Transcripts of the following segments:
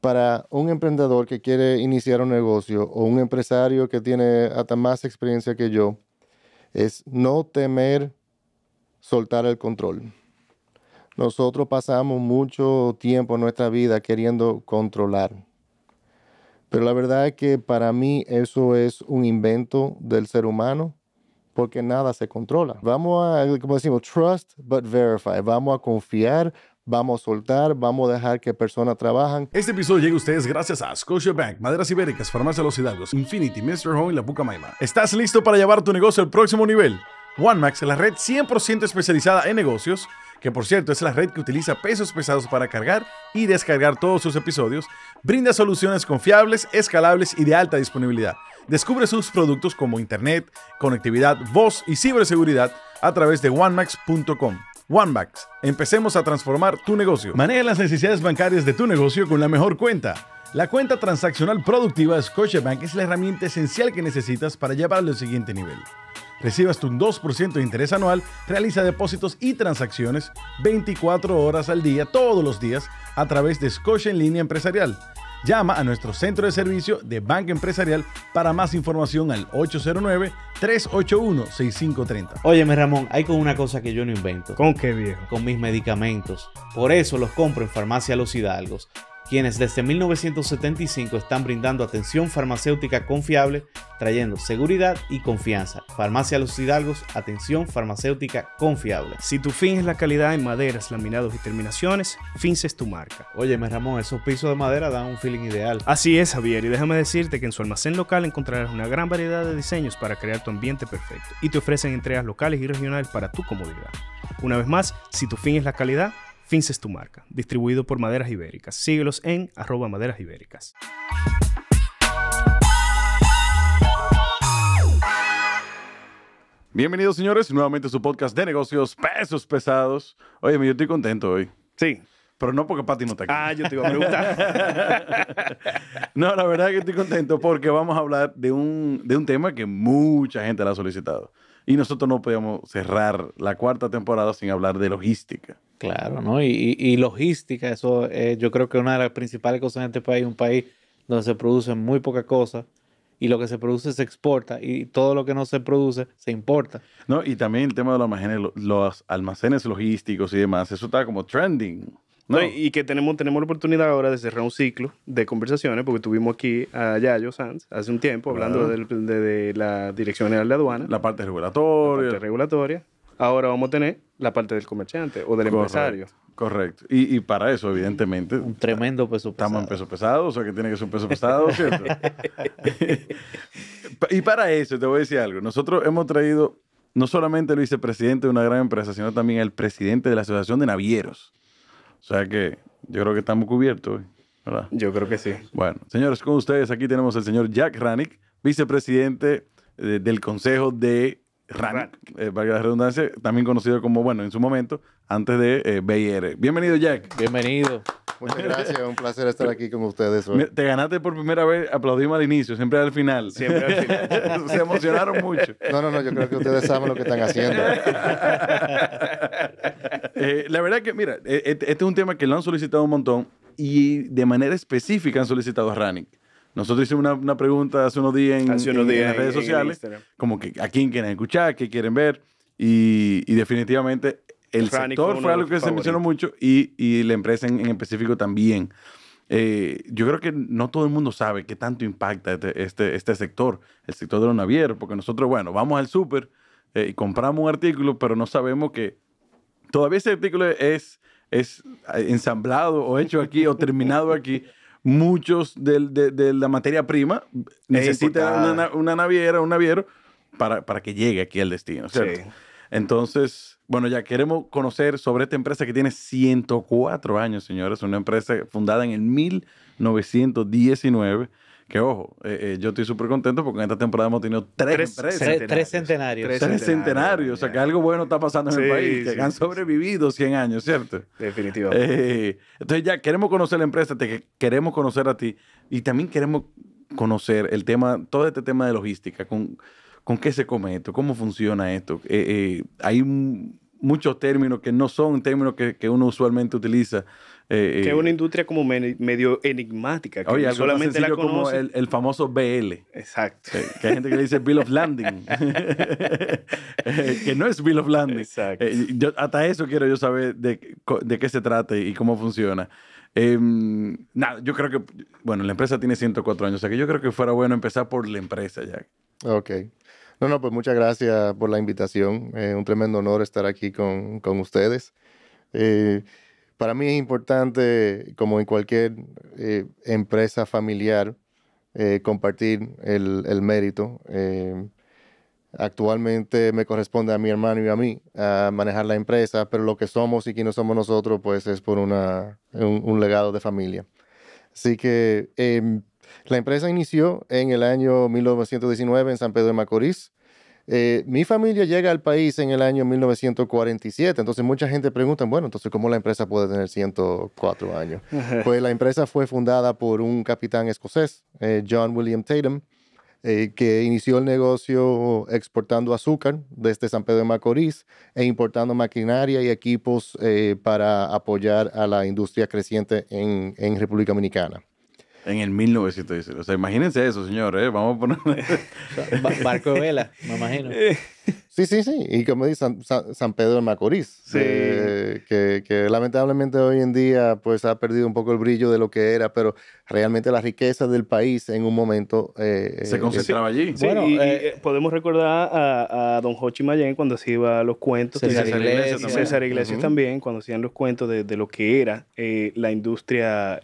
para un emprendedor que quiere iniciar un negocio o un empresario que tiene hasta más experiencia que yo, es no temer soltar el control. Nosotros pasamos mucho tiempo en nuestra vida queriendo controlar. Pero la verdad es que para mí eso es un invento del ser humano porque nada se controla. Vamos a, como decimos, trust but verify. Vamos a confiar, vamos a soltar, vamos a dejar que personas trabajan. Este episodio llega a ustedes gracias a Scotia Bank, Maderas Ibéricas, Farmacia Los Hidalgos, Infinity, Mr. Home y La Maima. ¿Estás listo para llevar tu negocio al próximo nivel? OneMax, la red 100% especializada en negocios, que por cierto es la red que utiliza pesos pesados para cargar y descargar todos sus episodios, brinda soluciones confiables, escalables y de alta disponibilidad. Descubre sus productos como Internet, conectividad, voz y ciberseguridad a través de onemax.com. OneBax. Empecemos a transformar tu negocio. Maneja las necesidades bancarias de tu negocio con la mejor cuenta. La cuenta transaccional productiva Scotiabank es la herramienta esencial que necesitas para llevarlo al siguiente nivel. Recibas tu 2% de interés anual, realiza depósitos y transacciones 24 horas al día, todos los días, a través de Scotia en línea empresarial. Llama a nuestro centro de servicio de Banca Empresarial para más información al 809-381-6530. Óyeme Ramón, hay con una cosa que yo no invento. ¿Con qué viejo? Con mis medicamentos. Por eso los compro en Farmacia Los Hidalgos quienes desde 1975 están brindando atención farmacéutica confiable, trayendo seguridad y confianza. Farmacia Los Hidalgos, atención farmacéutica confiable. Si tu fin es la calidad en maderas, laminados y terminaciones, finces tu marca. Óyeme Ramón, esos pisos de madera dan un feeling ideal. Así es, Javier, y déjame decirte que en su almacén local encontrarás una gran variedad de diseños para crear tu ambiente perfecto y te ofrecen entregas locales y regionales para tu comodidad. Una vez más, si tu fin es la calidad, Finces tu marca, distribuido por Maderas Ibéricas. Síguelos en arroba Maderas Ibéricas. Bienvenidos señores, nuevamente a su podcast de negocios pesos pesados. Oye, yo estoy contento hoy. Sí. Pero no porque Pati no está aquí. Ah, yo te iba a preguntar. no, la verdad que estoy contento porque vamos a hablar de un, tema que mucha gente la ha solicitado. Y nosotros no podíamos cerrar la cuarta temporada sin hablar de logística. Claro, ¿no? Y, logística, eso eh, yo creo que una de las principales cosas en este país, un país donde se produce muy poca cosa y lo que se produce se exporta y todo lo que no se produce se importa. No, y también el tema de los almacenes, logísticos y demás, eso está como trending. No. y que tenemos, tenemos la oportunidad ahora de cerrar un ciclo de conversaciones, porque tuvimos aquí a Yayo Sanz hace un tiempo hablando de, de, la Dirección General de Aduana. La parte regulatoria. La parte regulatoria. Ahora vamos a tener la parte del comerciante o del empresario. Correcto. Y, para eso, evidentemente. Un tremendo peso pesado. Estamos en peso pesado, o sea que tiene que ser un peso pesado, ¿cierto? y para eso, te voy a decir algo. Nosotros hemos traído no solamente el vicepresidente de una gran empresa, sino también el presidente de la Asociación de Navieros. O sea que yo creo que estamos cubiertos ¿verdad? Yo creo que sí. Bueno, señores, con ustedes aquí tenemos al señor Jack Ranick, vicepresidente eh, del Consejo de Rank, para eh, la redundancia, también conocido como, bueno, en su momento, antes de eh, BIR. Bienvenido, Jack. Bienvenido. Muchas gracias, un placer estar aquí con ustedes Te ganaste por primera vez, aplaudimos al inicio, siempre al final. Siempre al final. Se emocionaron mucho. No, no, no, yo creo que ustedes saben lo que están haciendo. Eh, la verdad que, mira, e, e, este es un tema que lo han solicitado un montón y de manera específica han solicitado a Rannick. Nosotros hicimos una, pregunta hace unos días en, redes sociales, como que a quién quieren escuchar, qué quieren ver, y, definitivamente el sector fue algo que se mencionó mucho y, y la empresa en, específico también. Eh, yo creo que no todo el mundo sabe qué tanto impacta este, este, este, sector, el sector de los navieros, porque nosotros, bueno, vamos al súper eh, y compramos un artículo, pero no sabemos que todavía ese artículo es, es eh, ensamblado o hecho aquí o terminado aquí muchos de, la materia prima necesitan una, una, naviera, un naviero, para, que llegue aquí al destino. Entonces, bueno, ya queremos conocer sobre esta empresa que tiene 104 años, señores. Una empresa fundada en el 1919 que ojo, eh, eh, yo estoy súper contento porque en esta temporada hemos tenido tres, empresas. Centenarios. Tres, centenarios. Tres centenarios. o sea, que algo bueno está pasando en el país. Que han sobrevivido 100 años, ¿cierto? Definitivamente. Eh, entonces ya queremos conocer la empresa, te queremos conocer a ti y también queremos conocer el tema, todo este tema de logística, con, con qué se come esto, cómo funciona esto. hay muchos términos que no son términos que, que uno usualmente utiliza eh, eh, que es una industria como medio enigmática. Que oye, solamente la como el, famoso BL. Exacto. Eh, que hay gente que le dice Bill of Landing. que no es Bill of Landing. Exacto. hasta eso quiero yo saber de, qué se trata y cómo funciona. Em, nada, yo creo que, bueno, la empresa tiene 104 años, o sea que yo creo que fuera bueno empezar por la empresa, Jack. Ok. No, no, pues muchas gracias por la invitación. un tremendo honor estar aquí con, con ustedes. Eh, para mí es importante, como en cualquier eh, empresa familiar, eh, compartir el, mérito. Eh, actualmente me corresponde a mi hermano y a mí a manejar la empresa, pero lo que somos y quiénes somos nosotros, pues es por un, un, legado de familia. Así que em, la empresa inició en el año 1919 en San Pedro de Macorís. Eh, mi familia llega al país en el año 1947, entonces mucha gente pregunta, bueno, entonces ¿cómo la empresa puede tener 104 años? Pues la empresa fue fundada por un capitán escocés, eh, John William Tatum, eh, que inició el negocio exportando azúcar desde San Pedro de Macorís e importando maquinaria y equipos para apoyar a la industria creciente en República Dominicana. En el 1916. O sea, imagínense eso, señores. ¿eh? Vamos a poner. barco de vela, me imagino. Eh. Sí, sí, sí. Y como dice San, Pedro de Macorís, eh, que, lamentablemente hoy en día pues ha perdido un poco el brillo de lo que era, pero realmente la riqueza del país en un momento... Eh, se concentraba allí. bueno, podemos recordar a, don Hochi Mayen cuando se iba los cuentos. César, César Iglesias, también. César Iglesias también, cuando hacían los cuentos de lo que era la industria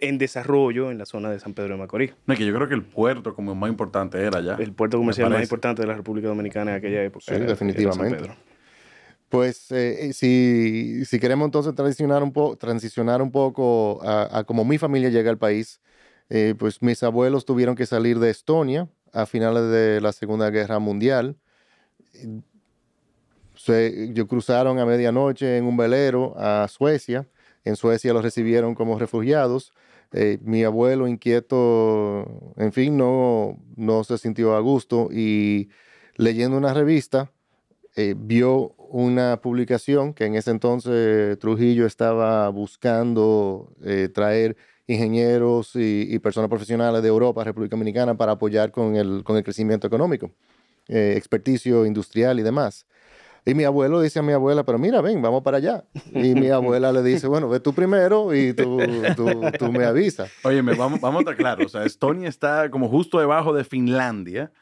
en desarrollo en la zona de San Pedro de Macorís. que yo creo que el puerto como más importante era ya. El puerto comercial más importante de la República Dominicana en aquella época. Sí, definitivamente. Pues eh, eh, si, queremos entonces transicionar un, transicionar un poco a, a cómo mi familia llega al país, eh, pues mis abuelos tuvieron que salir de Estonia a finales de la Segunda Guerra Mundial. yo cruzaron a medianoche en un velero a Suecia. En Suecia los recibieron como refugiados. Eh, mi abuelo inquieto, en fin, no, se sintió a gusto y leyendo una revista eh, vio una publicación que en ese entonces Trujillo estaba buscando eh, traer ingenieros y, personas profesionales de Europa, República Dominicana, para apoyar con el, con el crecimiento económico, experticio industrial y demás. Y mi abuelo dice a mi abuela, pero mira, ven, vamos para allá. Y mi abuela le dice, bueno, ve tú primero y tú, me avisas. Oye, vamos, vamos a estar claros. O sea, Estonia está como justo debajo de Finlandia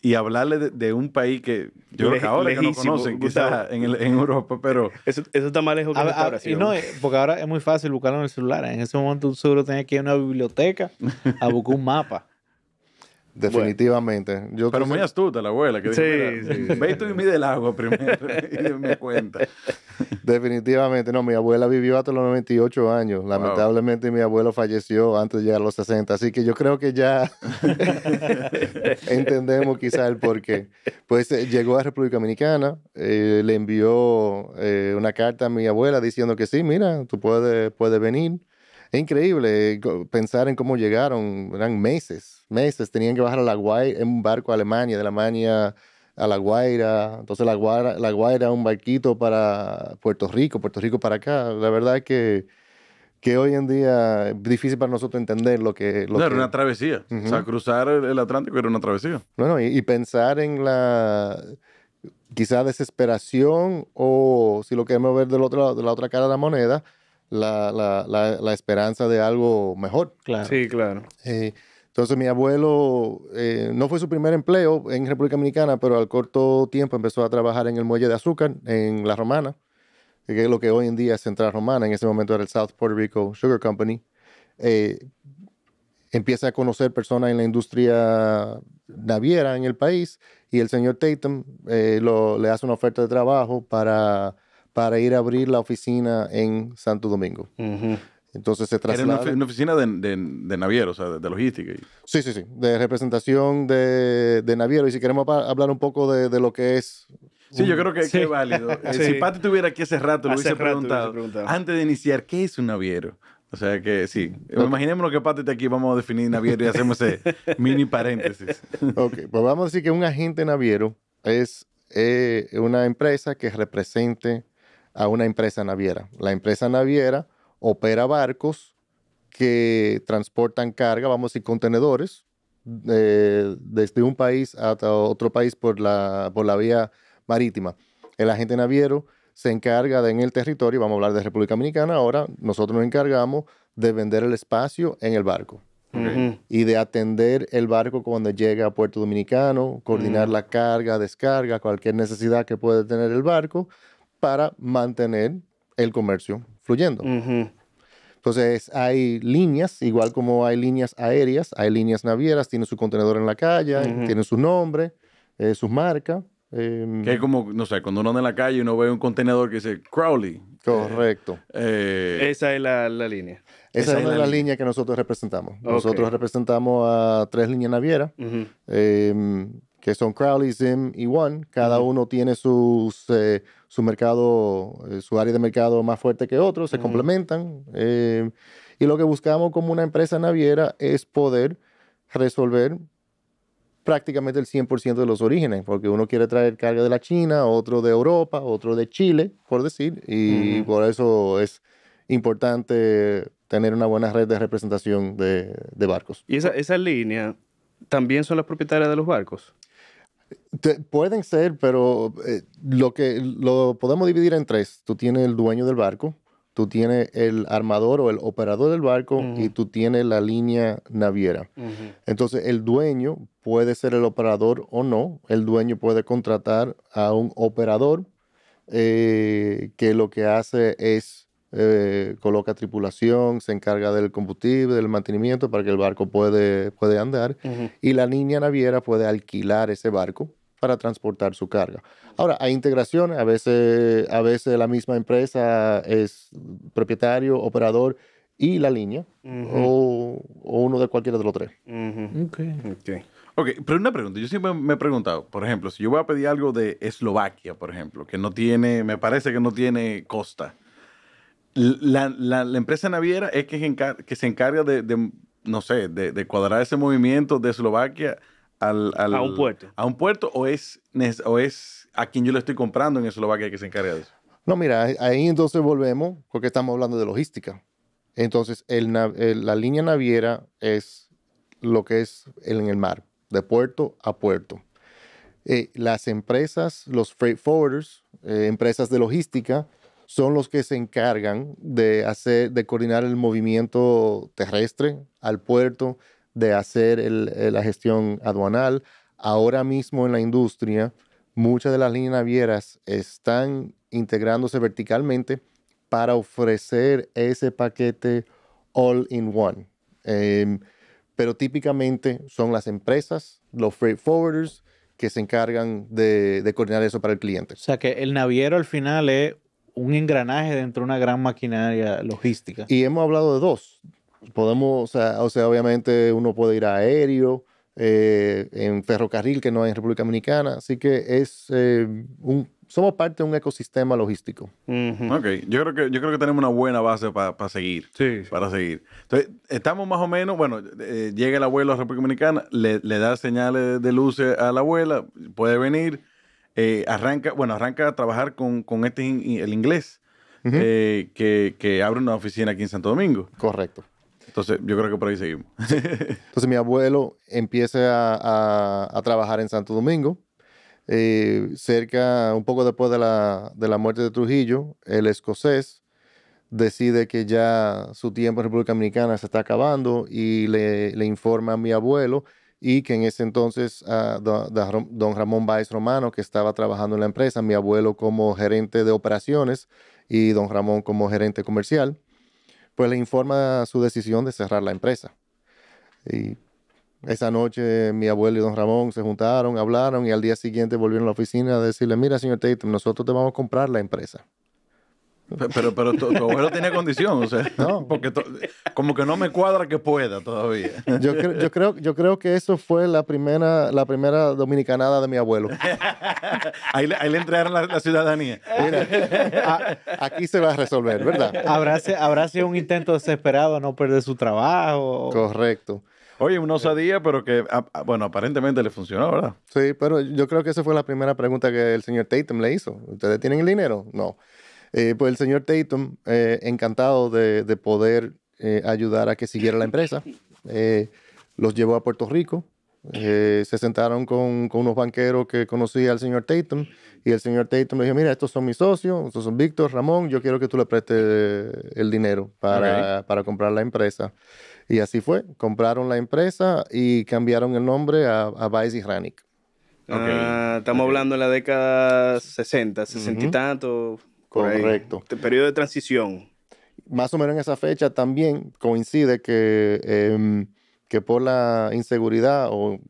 y hablarle de, un país que yo creo que ahora que no conocen, quizás en, Europa, pero... Eso, está más lejos que ahora ah, sí. no, eh, porque ahora es muy fácil buscarlo en el celular. En ese momento tú seguro tenías que ir a una biblioteca a buscar un mapa. Definitivamente. pero muy astuta la abuela sí, sí, y mide el agua primero y me cuenta. Definitivamente, no, mi abuela vivió hasta los 98 años. Lamentablemente mi abuelo falleció antes de llegar a los 60, así que yo creo que ya entendemos quizá el por qué. Pues eh, llegó a República Dominicana, eh, le envió eh, una carta a mi abuela diciendo que sí, mira, tú puedes, puedes venir. Es increíble pensar en cómo llegaron, eran meses, meses, tenían que bajar a La Guaira, en un barco a Alemania, de Alemania a La Guaira, entonces La Guaira, La Guaira un barquito para Puerto Rico, Puerto Rico para acá. La verdad es que, que hoy en día es difícil para nosotros entender lo que... Lo era una travesía, o sea, cruzar el Atlántico era una travesía. Bueno, y, y pensar en la quizá desesperación o si lo queremos ver del otro, de la otra cara de la moneda, la, la, la, esperanza de algo mejor. Sí, claro. Eh, entonces mi abuelo, eh, no fue su primer empleo en República Dominicana, pero al corto tiempo empezó a trabajar en el muelle de azúcar en La Romana, que es lo que hoy en día es Central Romana, en ese momento era el South Puerto Rico Sugar Company. Eh, empieza a conocer personas en la industria naviera en el país y el señor Tatum le hace una oferta de trabajo para para ir a abrir la oficina en Santo Domingo. Entonces se traslada. Era una, oficina de, de, de, naviero, o sea, de, logística. Sí, sí, sí, de representación de, naviero. Y si queremos hablar un poco de, lo que es. Sí, yo creo que, es válido. Si Pati estuviera aquí hace rato, lo hubiese, preguntado, Antes de iniciar, ¿qué es un naviero? O sea que sí. imaginemos Imaginémonos que Pati está aquí, vamos a definir naviero y hacemos ese mini paréntesis. ok, pues vamos a decir que un agente naviero es eh, una empresa que represente a una empresa naviera. La empresa naviera opera barcos que transportan carga, vamos a decir, contenedores eh, desde un país hasta otro país por la, por la vía marítima. El agente naviero se encarga de en el territorio, vamos a hablar de República Dominicana ahora, nosotros nos encargamos de vender el espacio en el barco. y de atender el barco cuando llega a Puerto Dominicano, coordinar mm. la carga, descarga, cualquier necesidad que pueda tener el barco, para mantener el comercio fluyendo. Entonces hay líneas, igual como hay líneas aéreas, hay líneas navieras, tiene su contenedor en la calle, tiene tienen su nombre, eh, sus marcas. Em, que es como, no sé, cuando uno anda en la calle y uno ve un contenedor que dice Crowley. Correcto. Eh, eh, esa es la, línea. Esa, es, la, línea. que nosotros representamos. Nosotros representamos a tres líneas navieras que son Crowley, Zim y One. Cada uno tiene sus, eh, su mercado, eh, su área de mercado más fuerte que otros. se complementan. Eh, y lo que buscamos como una empresa naviera es poder resolver prácticamente el 100% de los orígenes, porque uno quiere traer carga de la China, otro de Europa, otro de Chile, por decir, y por eso es importante tener una buena red de representación de, barcos. ¿Y esa línea también son las propietarias de los barcos? pueden ser, pero eh, lo que lo podemos dividir en tres. Tú tienes el dueño del barco, tú tienes el armador o el operador del barco y tú tienes la línea naviera. Entonces, el dueño puede ser el operador o no. El dueño puede contratar a un operador eh, que lo que hace es eh, coloca tripulación, se encarga del combustible, del mantenimiento para que el barco puede, puede andar. Y la línea naviera puede alquilar ese barco para transportar su carga. Ahora, hay integración, a veces, a veces la misma empresa es propietario, operador y la línea, o, uno de cualquiera de los tres. okay. ok, pero una pregunta, yo siempre me he preguntado, por ejemplo, si yo voy a pedir algo de Eslovaquia, por ejemplo, que no tiene, me parece que no tiene costa, la, empresa naviera es que, que se encarga de, no sé, de, cuadrar ese movimiento de Eslovaquia al, al, a un puerto. o es, o es a quien yo le estoy comprando en Eslovaquia que se encarga de eso. No, mira, ahí entonces volvemos porque estamos hablando de logística. Entonces, la línea naviera es lo que es en el mar, de puerto a puerto. Eh, las empresas, los freight forwarders, eh, empresas de logística, son los que se encargan de, hacer, de coordinar el movimiento terrestre al puerto, de hacer eh, la gestión aduanal. Ahora mismo en la industria, muchas de las líneas navieras están integrándose verticalmente para ofrecer ese paquete all in one. Em, pero típicamente son las empresas, los freight forwarders, que se encargan de, de, coordinar eso para el cliente. O sea que el naviero al final es un engranaje dentro de una gran maquinaria logística. Y hemos hablado de dos. Podemos, o sea, obviamente uno puede ir aéreo, eh, en ferrocarril que no hay en República Dominicana, así que es eh, un somos parte de un ecosistema logístico. Ok, yo creo, que, yo creo que tenemos una buena base para seguir. Sí. Para seguir. Entonces, estamos más o menos, bueno, eh, llega el abuelo a República Dominicana, le, le da señales de luces a la abuela, puede venir eh, arranca, bueno, arranca a trabajar con, este, el inglés, eh, que, abre una oficina aquí en Santo Domingo. Correcto. Entonces, yo creo que por ahí seguimos. Entonces, mi abuelo empieza a, trabajar en Santo Domingo. Eh, cerca, un poco después de la, muerte de Trujillo, el escocés decide que ya su tiempo en República Dominicana se está acabando y le, le informa a mi abuelo y que en ese entonces ah, don Ramón Báez Romano, que estaba trabajando en la empresa, mi abuelo como gerente de operaciones y don Ramón como gerente comercial, pues le informa su decisión de cerrar la empresa. Y esa noche mi abuelo y don Ramón se juntaron, hablaron y al día siguiente volvieron a la oficina a decirle, mira señor Tatum, nosotros te vamos a comprar la empresa. Pero, pero tu, abuelo tiene condición, o sea, no. porque como que no me cuadra que pueda todavía. Yo, creo, yo creo que eso fue la primera, la primera dominicanada de mi abuelo. Ahí, le entregaron la, ciudadanía. Mira, aquí se va a resolver, ¿verdad? Habrá, habrá sido un intento desesperado no perder su trabajo. Correcto. Oye, una osadía, pero que, bueno, aparentemente le funcionó, ¿verdad? Sí, pero yo creo que esa fue la primera pregunta que el señor Tatum le hizo. ¿Ustedes tienen el dinero? No. Eh, pues el señor Tatum, eh, encantado de, poder eh, ayudar a que siguiera la empresa, los llevó a Puerto Rico, se sentaron con, unos banqueros que conocía al señor Tatum y el señor Tatum le dijo, mira, estos son mis socios, estos son Víctor, Ramón, yo quiero que tú le prestes el dinero para, comprar la empresa. Y así fue, compraron la empresa y cambiaron el nombre a, a Vice y ah, estamos hablando de la década 60, 60 y tanto. Correcto. Este periodo de transición. Más o menos en esa fecha también coincide que, em, que por la inseguridad o eh,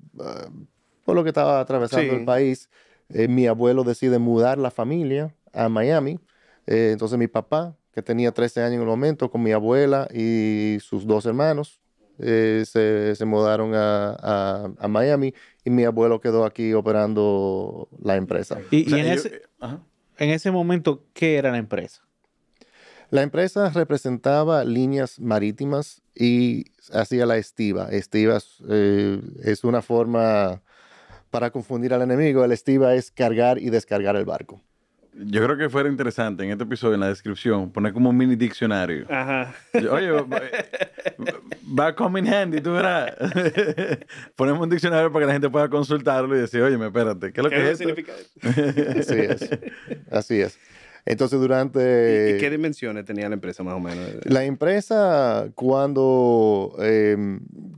por lo que estaba atravesando el país, eh, mi abuelo decide mudar la familia a Miami. Eh, entonces mi papá, que tenía 13 años en el momento, con mi abuela y sus dos hermanos, se, mudaron a, Miami y mi abuelo quedó aquí operando la empresa. Y, en ese en ese momento, ¿qué era la empresa? La empresa representaba líneas marítimas y hacía la estiva. Estiva eh, es una forma para confundir al enemigo. La estiva es cargar y descargar el barco. Yo creo que fuera interesante en este episodio, en la descripción, poner como un mini diccionario. Ajá. oye, va, a handy, tú verás. Ponemos un diccionario para que la gente pueda consultarlo y decir, oye, espérate, ¿qué es lo que es significa Así es. Así es. Entonces, durante... ¿Y, qué dimensiones tenía la empresa más o menos? La empresa, cuando, eh,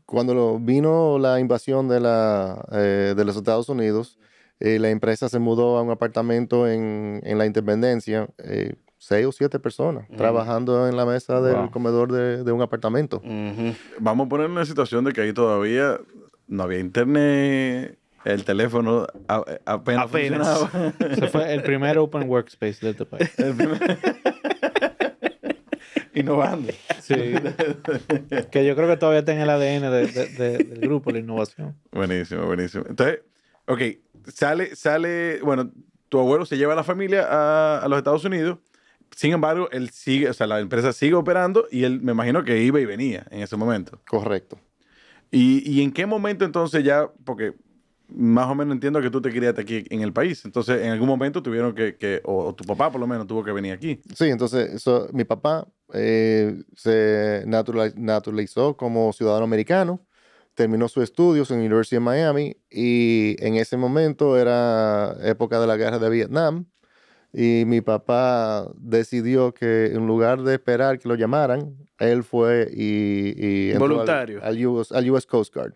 cuando vino la invasión de, la, eh, de los Estados Unidos, eh, la empresa se mudó a un apartamento en, la Independencia, eh, seis o siete personas trabajando en la mesa del comedor de, un apartamento. Vamos a poner una situación de que ahí todavía no había internet, el teléfono apenas, apenas. Se fue el primer open workspace de este país. Innovando. Sí. que yo creo que todavía está en el ADN del grupo, la innovación. Buenísimo, buenísimo. Entonces, ok, sale, sale, bueno, tu abuelo se lleva a la familia a, los Estados Unidos. Sin embargo, él sigue, o sea, la empresa sigue operando y él me imagino que iba y venía en ese momento. Correcto. ¿Y, en qué momento entonces ya, porque más o menos entiendo que tú te criaste aquí en el país, entonces en algún momento tuvieron que, o, tu papá por lo menos tuvo que venir aquí. Sí, entonces mi papá eh, se naturalizó como ciudadano americano terminó sus estudios en la Universidad de Miami y en ese momento era época de la guerra de Vietnam y mi papá decidió que en lugar de esperar que lo llamaran, él fue y... Voluntario. al US Coast Guard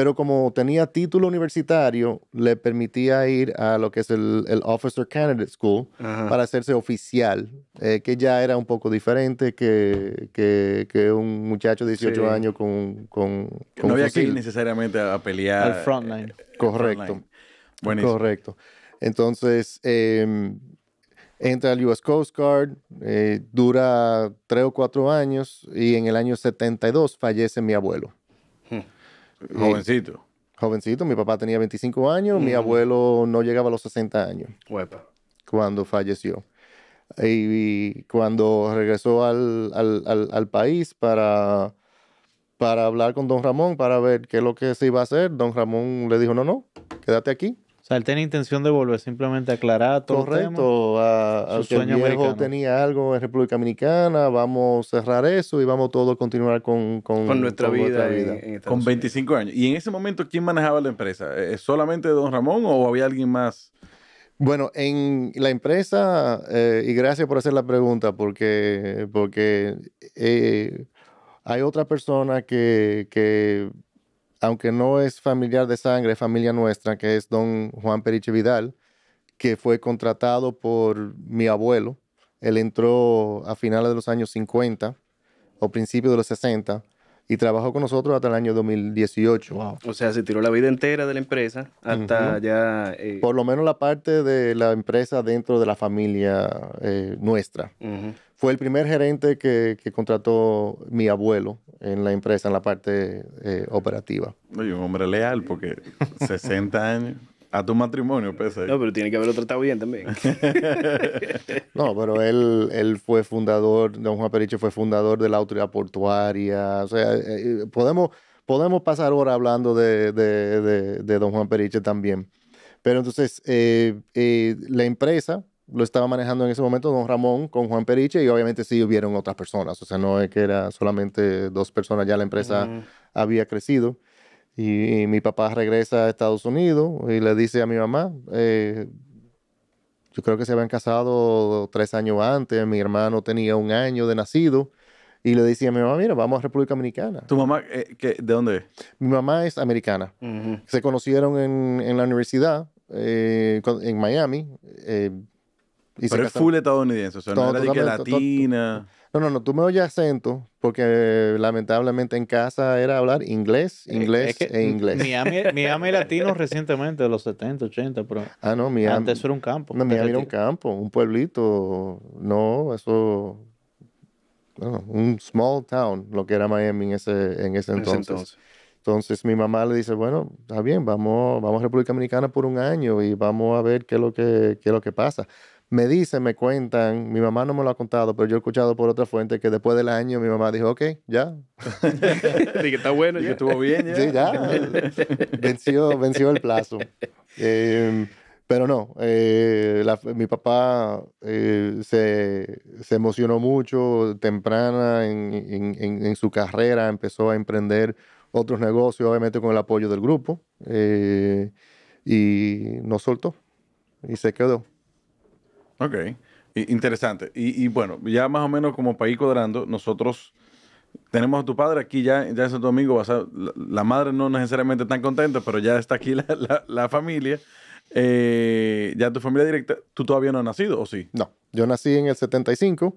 pero como tenía título universitario, le permitía ir a lo que es el, Officer Candidate School para hacerse oficial, eh, que ya era un poco diferente que, que, un muchacho de 18 años con, con, No había que ir necesariamente a, pelear. Al eh, frontline. Eh, Correcto. bueno, Correcto. Entonces, em, entra al US Coast Guard, dura tres o cuatro años y en el año 72 fallece mi abuelo. Eh, jovencito. Jovencito, mi papá tenía 25 años, mi abuelo no llegaba a los 60 años. Cuando falleció. Y, cuando regresó al, al país para, para hablar con don Ramón, para ver qué es lo que se iba a hacer, don Ramón le dijo, no, no, quédate aquí, tal él tenía intención de volver simplemente a aclarar todo Correcto, a, su sueño viejo tenía algo en República Dominicana, vamos a cerrar eso y vamos todos a continuar con, con, nuestra, vida, con 25 años. ¿Y en ese momento quién manejaba la empresa? ¿E-, ¿Solamente don Ramón o había alguien más? Bueno, en la empresa, eh, y gracias por hacer la pregunta, porque, porque eh, hay otra persona que aunque no es familiar de sangre, es familia nuestra, que es don Juan Periche Vidal, que fue contratado por mi abuelo. Él entró a finales de los años 50 o principios de los 60 y trabajó con nosotros hasta el año 2018. O sea, se tiró la vida entera de la empresa hasta ya... Eh, por lo menos la parte de la empresa dentro de la familia eh, nuestra fue el primer gerente que, contrató mi abuelo en la empresa, en la parte eh, operativa. Oye, un hombre leal, porque 60 años a tu matrimonio, pese. No, pero tiene que haberlo tratado bien también. no, pero él, él fue fundador, don Juan Periche fue fundador de la autoridad portuaria. O sea, eh, podemos, podemos pasar horas hablando de, don Juan Periche también. Pero entonces, eh, la empresa lo estaba manejando en ese momento don Ramón con Juan Periche y obviamente sí hubieron otras personas, o sea, no es que era solamente dos personas, ya la empresa había crecido. Y, mi papá regresa a Estados Unidos y le dice a mi mamá, eh, yo creo que se habían casado tres años antes, mi hermano tenía un año de nacido. Y le decía a mi mamá, mira, vamos a República Dominicana. ¿Tu mamá eh, de dónde es? Mi mamá es americana. Se conocieron en, la universidad, eh, en Miami. Pero es full estadounidense, o sea, no era de que latina. no, no, no, tú me oyes acento, porque lamentablemente en casa era hablar inglés, eh, inglés e inglés. Miami, Miami latino recientemente, de los 70, 80, pero ah, no, Miami, antes era un campo. Miami era un campo, un pueblito, no, eso, bueno, un small town, lo que era Miami en ese, en ese entonces. entonces. mi mamá le dice, bueno, está bien, vamos, vamos a República Dominicana por un año y vamos a ver qué lo que, qué es lo que pasa. Me dicen, me cuentan, mi mamá no me lo ha contado, pero yo he escuchado por otra fuente que después del año mi mamá dijo, ok, ya. y que está bueno, y estuvo bien. Sí, ya. Venció, venció el plazo. Em, pero no, eh, mi papá eh, se, emocionó mucho temprana en, su carrera, empezó a emprender otros negocios, obviamente con el apoyo del grupo, eh, y no soltó y se quedó. Ok, interesante. Y, bueno, ya más o menos como país cuadrando, nosotros tenemos a tu padre aquí ya, ya es tu amigo, la, madre no necesariamente tan contenta, pero ya está aquí la, familia. Eh, ya tu familia directa, ¿tú todavía no has nacido o sí? No, yo nací en el 75.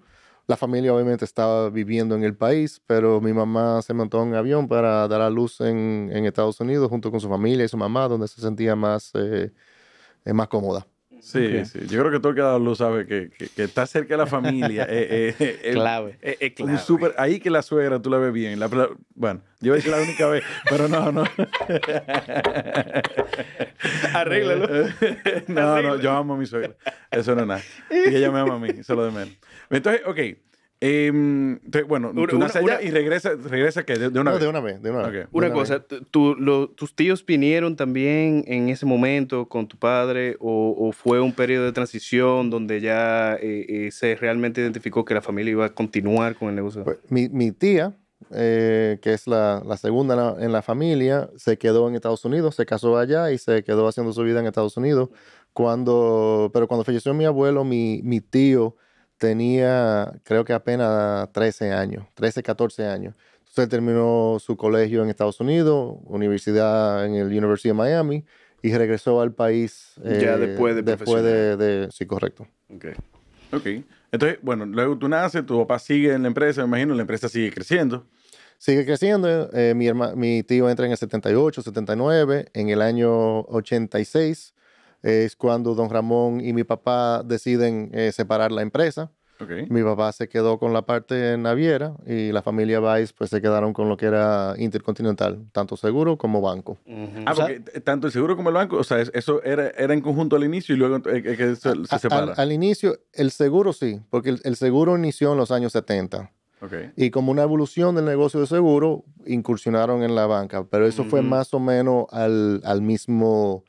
La familia obviamente estaba viviendo en el país, pero mi mamá se montó en avión para dar a luz en, Estados Unidos junto con su familia y su mamá, donde se sentía más, eh, eh, más cómoda. Sí, sí. Yo creo que todo el que dado luz sabe que, que, está cerca de la familia. Eh, eh, eh, clave. Es clave. ahí que la suegra tú la ves bien. La, bueno, yo decir la única vez, pero no, no. Arréglalo. no, no, yo amo a mi suegra. Eso no es nada. Y ella me ama a mí, solo de menos. Entonces, ok. Em, bueno, una, tú allá y regresa, regresa que de, una vez. de una vez, una, cosa, ¿tus tíos vinieron también en ese momento con tu padre o, fue un periodo de transición donde ya eh, eh, se realmente identificó que la familia iba a continuar con el negocio? Pues, mi, tía, eh, que es la, segunda en la, familia, se quedó en Estados Unidos, se casó allá y se quedó haciendo su vida en Estados Unidos. Cuando, pero cuando falleció mi abuelo, mi tío tenía creo que apenas 13 años, 13, 14 años. Entonces terminó su colegio en Estados Unidos, universidad en el University de Miami y regresó al país. ya eh, después de Después de, Sí, correcto. Ok. Entonces, bueno, luego tú naces, tu papá sigue en la empresa, me imagino, la empresa sigue creciendo. Sigue creciendo. Eh, mi, mi tío entra en el 78, 79. En el año 86 es cuando don Ramón y mi papá deciden eh, separar la empresa. Mi papá se quedó con la parte naviera y la familia Vice pues se quedaron con lo que era Intercontinental, tanto seguro como banco. Ah, porque tanto el seguro como el banco, o sea, eso era, era en conjunto al inicio y luego se, separa. Al, inicio, el seguro sí, porque el, seguro inició en los años 70. Y como una evolución del negocio de seguro, incursionaron en la banca, pero eso fue más o menos al, al mismo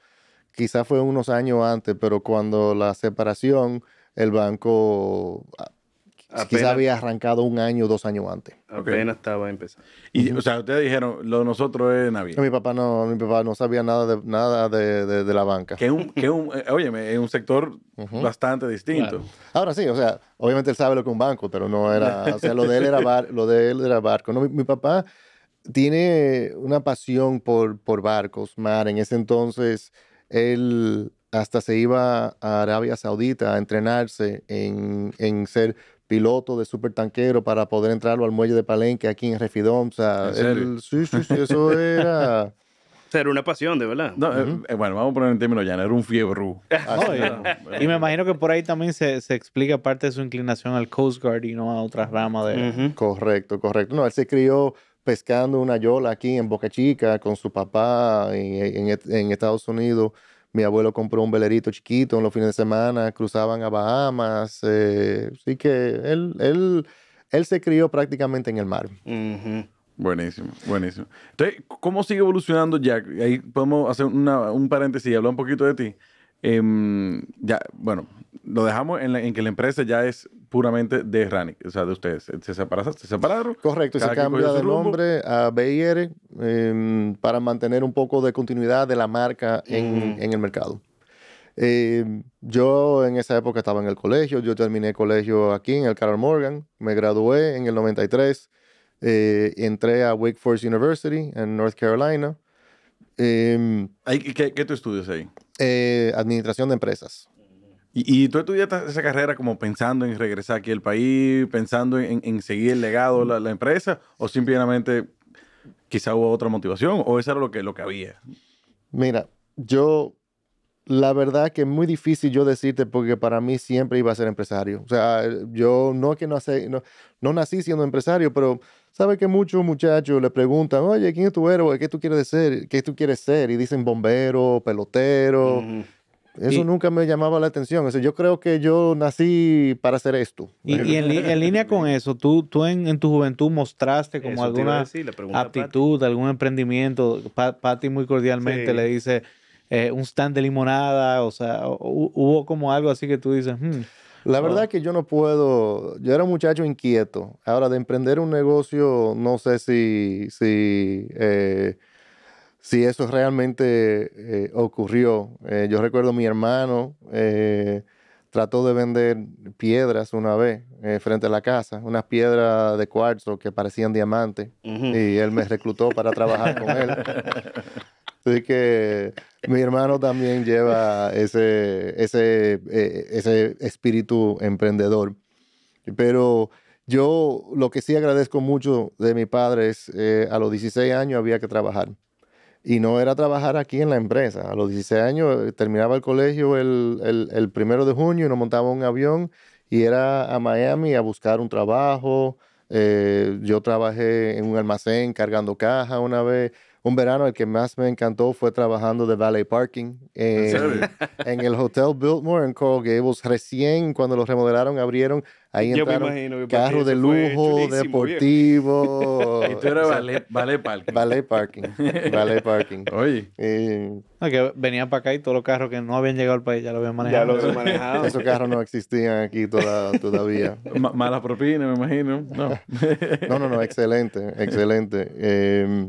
quizás fue unos años antes, pero cuando la separación, el banco ah, quizás había arrancado un año, dos años antes. Apenas estaba empezando. Y, O sea, ustedes dijeron, lo de nosotros es Navidad. Mi papá no, mi papá no sabía nada de, nada de, la banca. Que eh, óyeme, es un sector bastante distinto. Ahora sí, o sea, obviamente él sabe lo que es un banco, pero no era, o sea, lo de él era, lo de él era barco. mi, papá tiene una pasión por, por barcos, mar. En ese entonces él hasta se iba a Arabia Saudita a entrenarse en, en ser piloto de supertanquero para poder entrarlo al muelle de Palenque aquí en Refidom. O sea, sí, sí, sí, eso era... Era una pasión, de verdad. No, eh, eh, bueno, vamos a poner en términos llanos, era un fiebre. Ah, eh, y, me imagino que por ahí también se, se, explica parte de su inclinación al Coast Guard y no a otras ramas de... Correcto, correcto. No, él se crió pescando una yola aquí en Boca Chica con su papá en, Estados Unidos. Mi abuelo compró un velerito chiquito en los fines de semana, cruzaban a Bahamas. así eh, que él, él, se crió prácticamente en el mar. Buenísimo, buenísimo. Entonces, ¿cómo sigue evolucionando Jack? Ahí podemos hacer un paréntesis y hablar un poquito de ti. Em, ya, bueno, lo dejamos en, que la empresa ya es puramente de Ranick, o sea, de ustedes. Se, separaron. separaron Correcto, y se cambia de nombre a BIR em, para mantener un poco de continuidad de la marca en, el mercado. Em, yo en esa época estaba en el colegio, yo terminé colegio aquí en el Carol Morgan, me gradué en el 93, eh, entré a Wake Forest University en North Carolina. Em, ¿Qué, qué, qué estudias ahí? Eh, administración de empresas. Y, tú estudiaste esa carrera como pensando en regresar aquí al país, pensando en, seguir el legado de la, empresa, o simplemente quizá hubo otra motivación, o eso era lo que, lo que había. Mira, yo, la verdad que es muy difícil yo decirte porque para mí siempre iba a ser empresario. O sea, yo no que no, no, nací siendo empresario, pero sabe que muchos muchachos le preguntan, oye, ¿quién es tu héroe? ¿Qué tú quieres ser? ¿Qué tú quieres ser? Y dicen bombero, pelotero. Eso nunca me llamaba la atención. O yo creo que yo nací para hacer esto. Y, en, línea con eso, tú, tú en, tu juventud mostraste como alguna actitud, aptitud, algún emprendimiento. Patty muy cordialmente le dice eh, un stand de limonada. O sea, hubo como algo así que tú dices. Hmm, la verdad que yo no puedo. Yo era un muchacho inquieto. Ahora, de emprender un negocio, no sé si. si eh, si eso realmente eh, ocurrió. Eh, yo recuerdo mi hermano eh, trató de vender piedras una vez frente a la casa, unas piedras de cuarzo que parecían diamantes, y él me reclutó para trabajar con él. Así que mi hermano también lleva ese, ese, ese espíritu emprendedor. Pero yo lo que sí agradezco mucho de mi padre es a los 16 años había que trabajar. Y no era trabajar aquí en la empresa. A los 16 años eh, terminaba el colegio el, el, primero de junio y nos montaba un avión y era a Miami a buscar un trabajo. Eh, yo trabajé en un almacén cargando cajas una vez un verano el que más me encantó fue trabajando de ballet parking en, el Hotel Biltmore en Coral Gables. Recién cuando lo remodelaron, abrieron, ahí entraron carros de lujo, deportivo. Y tú eras valet, parking. Valet parking. Valet parking. Oye. venían para acá y todos los carros que no habían llegado al país ya lo habían manejado. Esos carros no existían aquí todavía. Malas mala propina, me imagino. No, no, no, no excelente, excelente. Eh,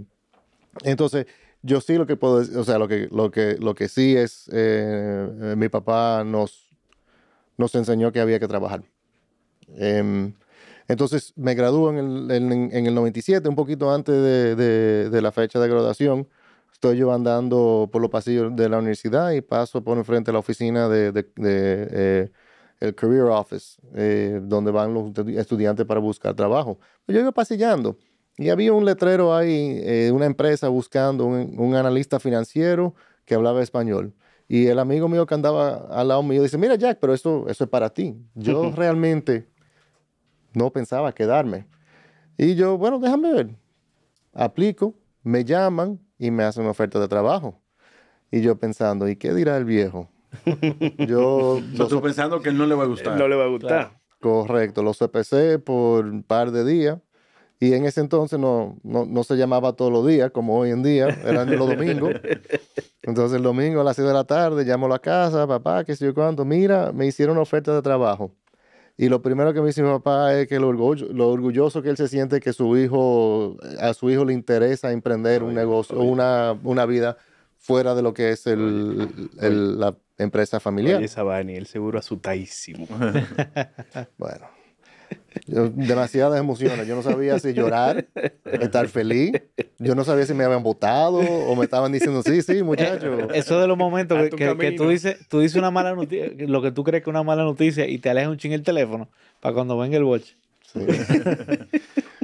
entonces, yo sí lo que puedo decir, o sea, lo que, lo que, sí es, eh, eh, mi papá nos, nos enseñó que había que trabajar. Em, entonces, me gradúo en el, 97, un poquito antes de, la fecha de graduación estoy yo andando por los pasillos de la universidad y paso por enfrente de la oficina de, de, eh, el Career Office, donde van los estudiantes para buscar trabajo. yo iba pasillando y había un letrero ahí, eh, una empresa buscando un, analista financiero que hablaba español. Y el amigo mío que andaba al lado mío dice, mira Jack, pero eso es para ti. Yo realmente no pensaba quedarme. Y yo, bueno, déjame ver. Aplico, me llaman y me hacen una oferta de trabajo. Y yo pensando, ¿y qué dirá el viejo? yo... Estuve pensando que no le va a gustar. No le va a gustar. Correcto, lo CPC por un par de días y en ese entonces no, se llamaba todos los días, como hoy en día, eran los domingos. Entonces el domingo a las 6 de la tarde llamo a la casa, papá, qué sé yo cuánto, mira, me hicieron una oferta de trabajo. Y lo primero que me dice mi papá es que lo, orgullo, lo orgulloso que él se siente que su hijo, a su hijo le interesa emprender un negocio, una, vida fuera de lo que es el, la empresa familiar. Oye, esa Bani, él seguro asustadísimo. bueno, demasiadas emociones. Yo no sabía si llorar, estar feliz. Yo no sabía si me habían votado o me estaban diciendo, sí, sí, muchacho. Eso de los momentos que, tú, dices, tú dices una mala noticia, lo que tú crees que es una mala noticia y te alejas un ching el teléfono para cuando venga el watch.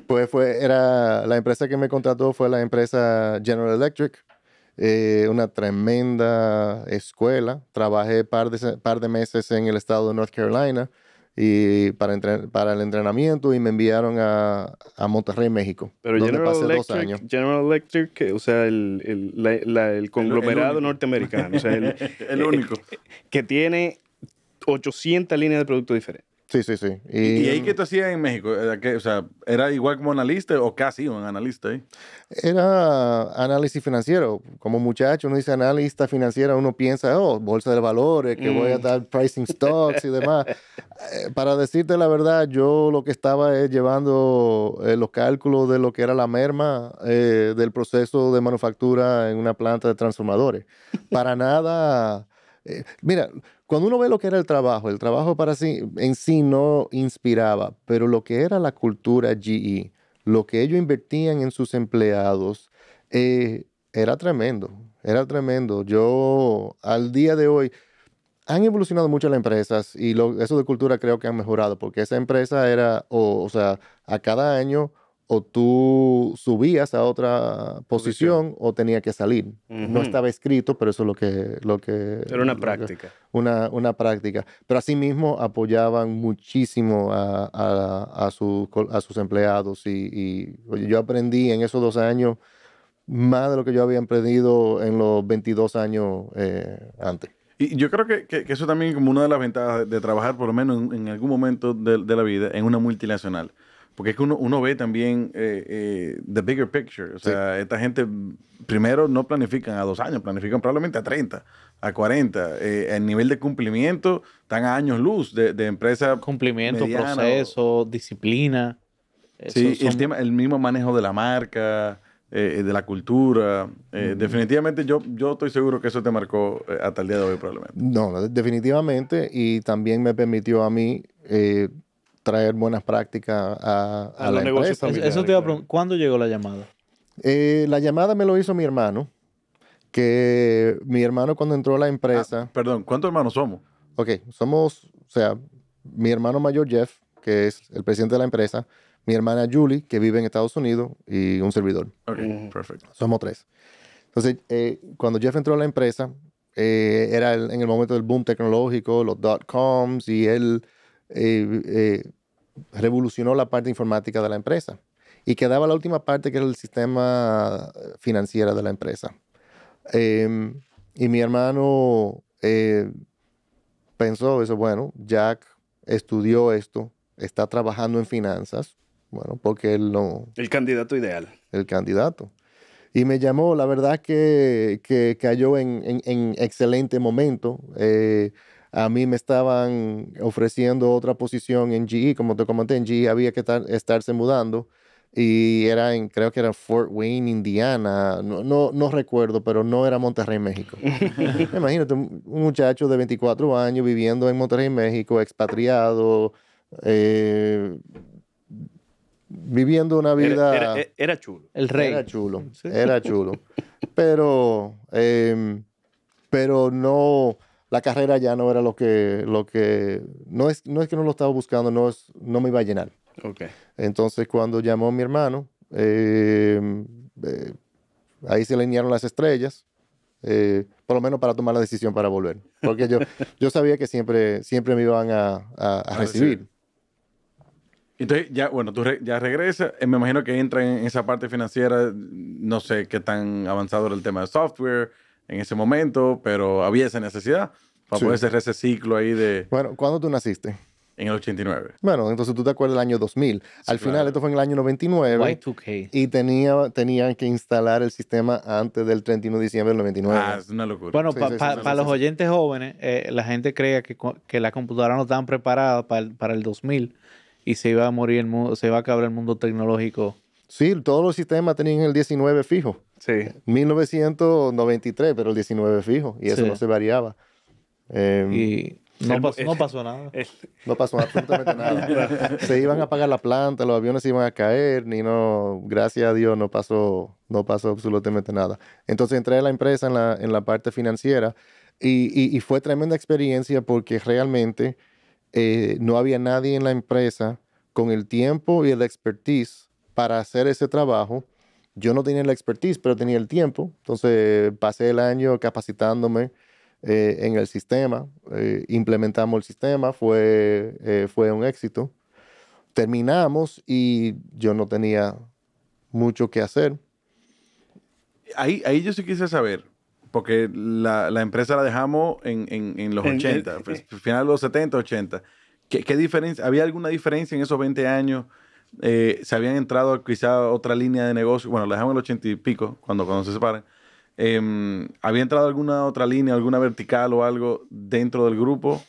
pues fue, era, la empresa que me contrató fue la empresa General Electric. Eh, una tremenda escuela. Trabajé par de, par de meses en el estado de North Carolina y para, para el entrenamiento y me enviaron a, Monterrey, México. Pero donde General, pasé Electric, dos años. General Electric, o sea, el, conglomerado norteamericano, o sea, el, único. Eh, que tiene 800 líneas de productos diferentes. Sí, sí, sí. ¿Y, ¿Y ahí qué te hacías en México? o sea, ¿era igual como analista o casi un analista? Era análisis financiero. Como muchacho, uno dice analista financiero, uno piensa, oh, bolsa de valores, que voy a mm. dar pricing stocks y demás. Eh, para decirte la verdad, yo lo que estaba es llevando eh, los cálculos de lo que era la merma eh, del proceso de manufactura en una planta de transformadores. Para nada. mira cuando uno ve lo que era el trabajo, el trabajo para sí, en sí no inspiraba, pero lo que era la cultura GE, lo que ellos invertían en sus empleados, eh, era tremendo, era tremendo. Yo al día de hoy, han evolucionado mucho las empresas y eso de cultura creo que han mejorado, porque esa empresa era, o sea, a cada año o tú subías a otra posición, o tenía que salir. No estaba escrito, pero eso es lo que... Lo que Era una práctica. una, una práctica. Pero asimismo apoyaban muchísimo a, a, a sus empleados y, yo aprendí en esos dos años más de lo que yo había aprendido en los 22 años eh, antes. Y yo creo que, que, eso también como una de las ventajas de, trabajar por lo menos en, en algún momento de, de, la vida en una multinacional porque es que uno, ve también eh, eh, the bigger picture. O sea, esta gente primero no planifican a dos años, planifican probablemente a 30, a 40. Eh, el nivel de cumplimiento están a años luz de, de empresa. Cumplimiento, proceso, disciplina. Sí, el, mismo manejo de la marca. de la cultura. Definitivamente yo, yo estoy seguro que eso te marcó hasta el día de hoy probablemente. No, definitivamente y también me permitió a mí traer buenas prácticas a, la empresa. Eso, te ¿cuándo llegó la llamada? Eh, la llamada me lo hizo mi hermano, que mi hermano cuando entró a la ah, empresa... perdón, ¿cuántos hermanos somos? Ok, somos, o sea, mi hermano mayor Jeff, que es el presidente de la empresa, mi hermana Julie, que vive en Estados Unidos, y un servidor. Ok, perfecto. Somos tres. Entonces, eh, cuando Jeff entró a la empresa, eh, era en el momento del boom tecnológico, los dot coms, y él eh, eh, revolucionó la parte informática de la empresa y quedaba la última parte que era el sistema financiero de la empresa. Em, y mi hermano eh, pensó eso, bueno, Jack estudió esto, está trabajando en finanzas, bueno, porque él no... El candidato ideal. El candidato. Y me llamó, la verdad que, que cayó en, en, excelente momento a mí me estaban ofreciendo otra posición en GE, como te comenté, en GE había que estarse mudando y era en, creo que era Fort Wayne, Indiana, no, no, recuerdo, pero no era Monterrey, México. Imagínate, un muchacho de 24 años viviendo en Monterrey, México, expatriado, eh, viviendo una vida... E, era, chulo. El rey. Era chulo, era chulo. Pero, em, pero no la carrera ya no era lo que, lo que no, es, que no lo estaba buscando, no, es, no me iba a llenar. Okay. Entonces cuando llamó mi hermano, em, eh, ahí se alinearon las estrellas, eh, por lo menos para tomar la decisión para volver, porque yo, yo sabía que siempre, siempre me iban a, recibir. Entonces, ya, bueno, tú ya regresas, eh, me imagino que entra en esa parte financiera, no sé qué tan avanzado era el tema de software, en ese momento, pero había esa necesidad para poder cerrar ese ciclo ahí de... Bueno, ¿cuándo tú naciste? En el 89. Bueno, entonces tú te acuerdas del año 2000. Al final, esto fue en el año 99. y 2 Y tenía, tenían que instalar el sistema antes del 31 de diciembre del 99. Ah, es una locura. Bueno, para los oyentes jóvenes, eh, la gente creía que, que las computadoras no estaban preparadas para el, para el 2000 y se iba a morir el mundo, se iba a acabar el mundo tecnológico Sí, todos los sistemas tenían el 19 fijo. Sí. 1993, pero el 19 fijo. Y eso no se variaba. Em, y no, eh, pasó, nada. no pasó absolutamente nada. se iban a apagar la planta, los aviones se iban a caer, ni no, gracias a Dios no pasó, no pasó absolutamente nada. Entonces entré a la empresa en la, parte financiera y, fue tremenda experiencia porque realmente eh, no había nadie en la empresa con el tiempo y el expertise para hacer ese trabajo. Yo no tenía la expertise, pero tenía el tiempo. Entonces pasé el año capacitándome eh, en el sistema. Eh, implementamos el sistema, fue, eh, fue un éxito. Terminamos y yo no tenía mucho que hacer. Ahí, ahí yo sí quise saber, porque la, la empresa la dejamos en, en, en los 80, pues, final de los 70, 80. ¿Qué, ¿Qué, diferencia? ¿Había alguna diferencia en esos 20 años eh, se habían entrado quizá otra línea de negocio, bueno, la dejamos en el ochenta y pico, cuando, cuando se separan, em, ¿había entrado alguna otra línea, alguna vertical o algo dentro del grupo?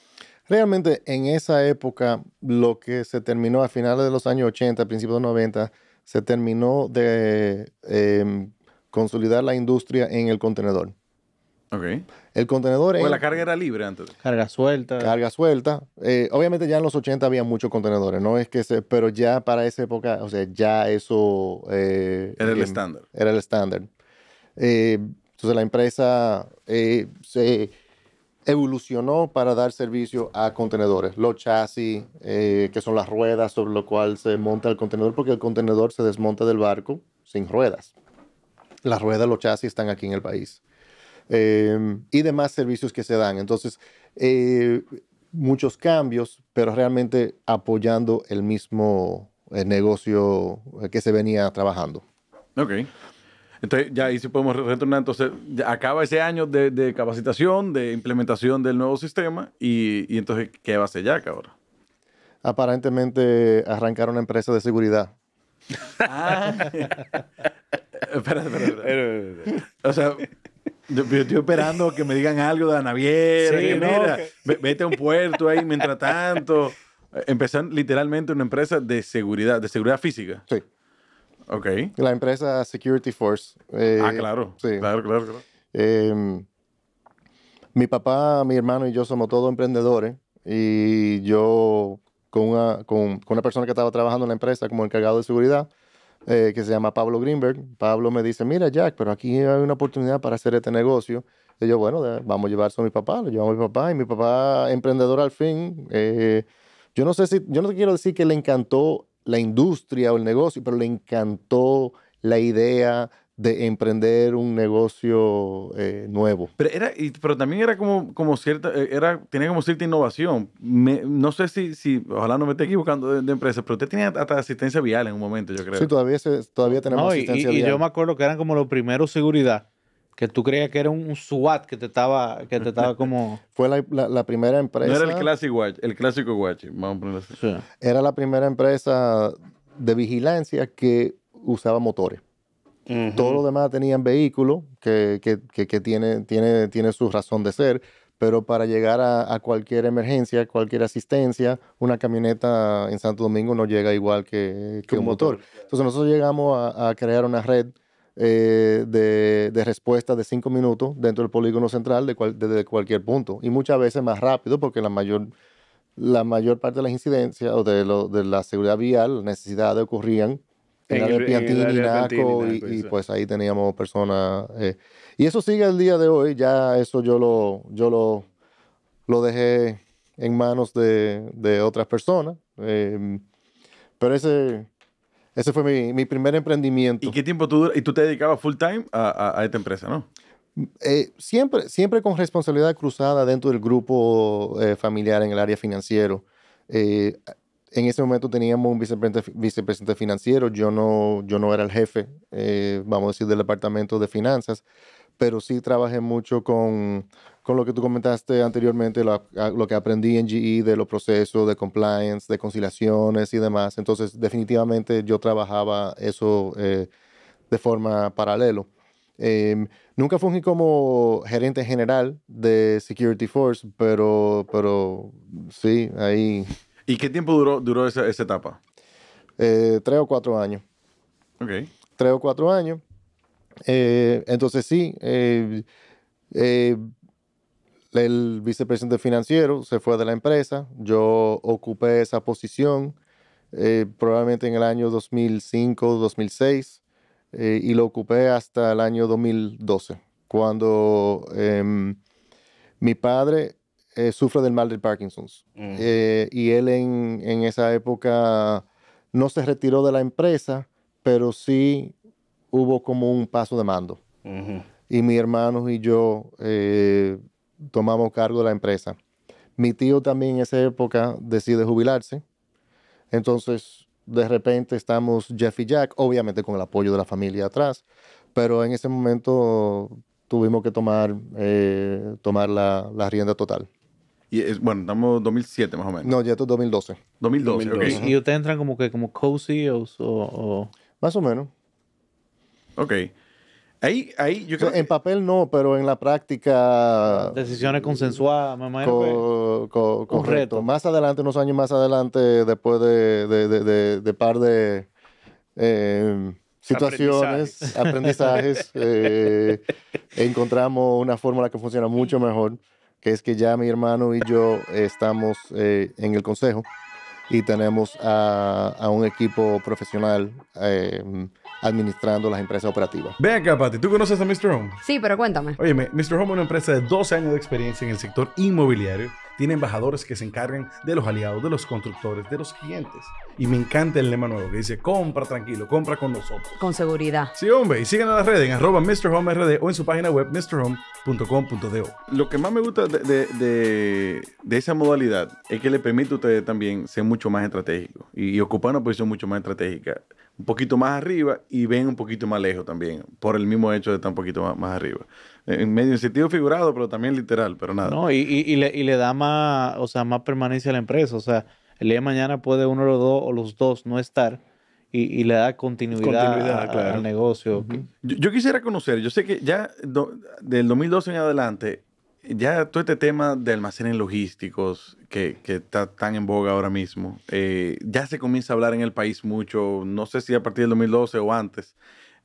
Realmente en esa época, lo que se terminó a finales de los años 80, principios de los 90, se terminó de em, consolidar la industria en el contenedor. El contenedor o la carga era libre antes. Carga suelta. Carga suelta. Eh, obviamente ya en los 80 había muchos contenedores, no es que se... Pero ya para esa época, o sea, ya eso... Eh, era el estándar. Era el estándar. Eh, entonces la empresa se evolucionó para dar servicio a contenedores, los chasis, que son las ruedas sobre lo cual se monta el contenedor, porque el contenedor se desmonta del barco sin ruedas. Las ruedas, los chasis están aquí en el país. Em, y demás servicios que se dan. Entonces, eh, muchos cambios, pero realmente apoyando el mismo eh, negocio eh, que se venía trabajando. Ok. Entonces, ya ahí sí podemos retornar. Entonces, acaba ese año de, capacitación, de implementación del nuevo sistema, y, entonces, ¿qué va a hacer Jack ahora? Aparentemente, arrancar una empresa de seguridad. Ah. Espérate, espera, O sea, yo, estoy esperando que me digan algo de la naviera. mira, vete a un puerto ahí mientras tanto. Empezar literalmente una empresa de seguridad, de seguridad física. Sí. Ok. La empresa Security Force. Eh, ah, claro. Sí. Claro, claro, claro. Em, mi papá, mi hermano y yo somos todos emprendedores. Y yo, con una persona que estaba trabajando en la empresa como encargado de seguridad, eh, que se llama Pablo Greenberg. Pablo me dice, mira Jack, pero aquí hay una oportunidad para hacer este negocio. Y yo, bueno, vamos a eso a mi papá, lo llevamos a mi papá y mi papá, emprendedor al fin, eh, yo no sé si, yo no quiero decir que le encantó la industria o el negocio, pero le encantó la idea, de emprender un negocio eh, nuevo. Pero, era, pero también era como, como cierta, eh, era, tenía como cierta innovación. no sé si, si, ojalá no me esté equivocando de, de, empresa, pero usted tenía hasta asistencia vial en un momento, yo creo. Sí, todavía, todavía tenemos asistencia vial. Y yo me acuerdo que eran como los primeros seguridad, que tú creías que era un, SWAT que te estaba, que te como... Fue la, primera empresa... No era el clásico watch, el clásico watch, vamos a ponerlo así. Era la primera empresa de vigilancia que usaba motores. Todos los Todo lo demás tenían vehículos que, que, tiene, tiene, tiene su razón de ser, pero para llegar a, cualquier emergencia, cualquier asistencia, una camioneta en Santo Domingo no llega igual que, un motor. Entonces nosotros llegamos a, crear una red eh, de, respuesta de cinco minutos dentro del polígono central desde cualquier punto y muchas veces más rápido porque la mayor, la mayor parte de las incidencias o de, lo, de la seguridad vial, las necesidades ocurrían era de Piantini, Naco, y, pues ahí teníamos personas. Eh, y eso sigue al día de hoy, ya eso yo lo, yo lo, lo dejé en manos de, otras personas. Em, pero ese, ese fue mi, mi, primer emprendimiento. ¿Y qué tiempo tú y tú te dedicabas full time a, a, esta empresa, no? Eh, siempre, siempre con responsabilidad cruzada dentro del grupo eh, familiar en el área financiero. Eh, en ese momento teníamos un vicepresidente, vicepresidente financiero, yo no, yo no era el jefe, eh, vamos a decir, del departamento de finanzas, pero sí trabajé mucho con, con lo que tú comentaste anteriormente, lo, que aprendí en GE de los procesos de compliance, de conciliaciones y demás. Entonces, definitivamente yo trabajaba eso eh, de forma paralelo. Em, nunca fungí como gerente general de Security Force, pero, pero sí, ahí ¿Y qué tiempo duró, duró esa, etapa? Eh, tres o cuatro años. Ok. Tres o cuatro años. Eh, entonces sí, eh, el vicepresidente financiero se fue de la empresa, yo ocupé esa posición probablemente en el año 2005, 2006, y lo ocupé hasta el año 2012, cuando em, mi padre eh, sufre del mal del Parkinson's. Mm. Eh, y él en, en, esa época no se retiró de la empresa, pero sí hubo como un paso de mando. Y mi hermano y yo eh, tomamos cargo de la empresa. Mi tío también en esa época decide jubilarse. Entonces, de repente estamos Jeff y Jack, obviamente con el apoyo de la familia atrás, pero en ese momento tuvimos que tomar, tomar la, la rienda total. Y bueno, estamos 2007 más o menos. No, ya esto es 2012. 2012, ¿Y ustedes entran como que como co o, Más o menos. Ok. Ahí, En papel no, pero en la práctica... Decisiones consensuadas, más o correcto. Más adelante, unos años más adelante, después de, de, par de eh, situaciones, aprendizajes, eh, encontramos una fórmula que funciona mucho mejor que es que ya mi hermano y yo estamos eh, en el consejo y tenemos a, un equipo profesional em, administrando las empresas operativas. Ven acá, Pati, ¿tú conoces a Mr. Home? Sí, pero cuéntame. Oye, Mr. Home es una empresa de 12 años de experiencia en el sector inmobiliario tiene embajadores que se encargan de los aliados, de los constructores, de los clientes. Y me encanta el lema nuevo que dice, compra tranquilo, compra con nosotros. Con seguridad. Sí, hombre, y sigan a las redes en arroba MrHomeRD o en su página web mrhome.com.do. Lo que más me gusta de, de, de, esa modalidad es que le permite a ustedes también ser mucho más estratégico y, ocupar una posición mucho más estratégica un poquito más arriba y ven un poquito más lejos también, por el mismo hecho de estar un poquito más arriba en medio en sentido figurado, pero también literal, pero nada. No, y, y, y, le, y le da más, o sea, más permanencia a la empresa. O sea, el día de mañana puede uno los dos o los dos no estar y, y le da continuidad, al negocio. yo, quisiera conocer, yo sé que ya del 2012 en adelante, ya todo este tema de almacenes logísticos que, que está tan en boga ahora mismo, eh, ya se comienza a hablar en el país mucho, no sé si a partir del 2012 o antes.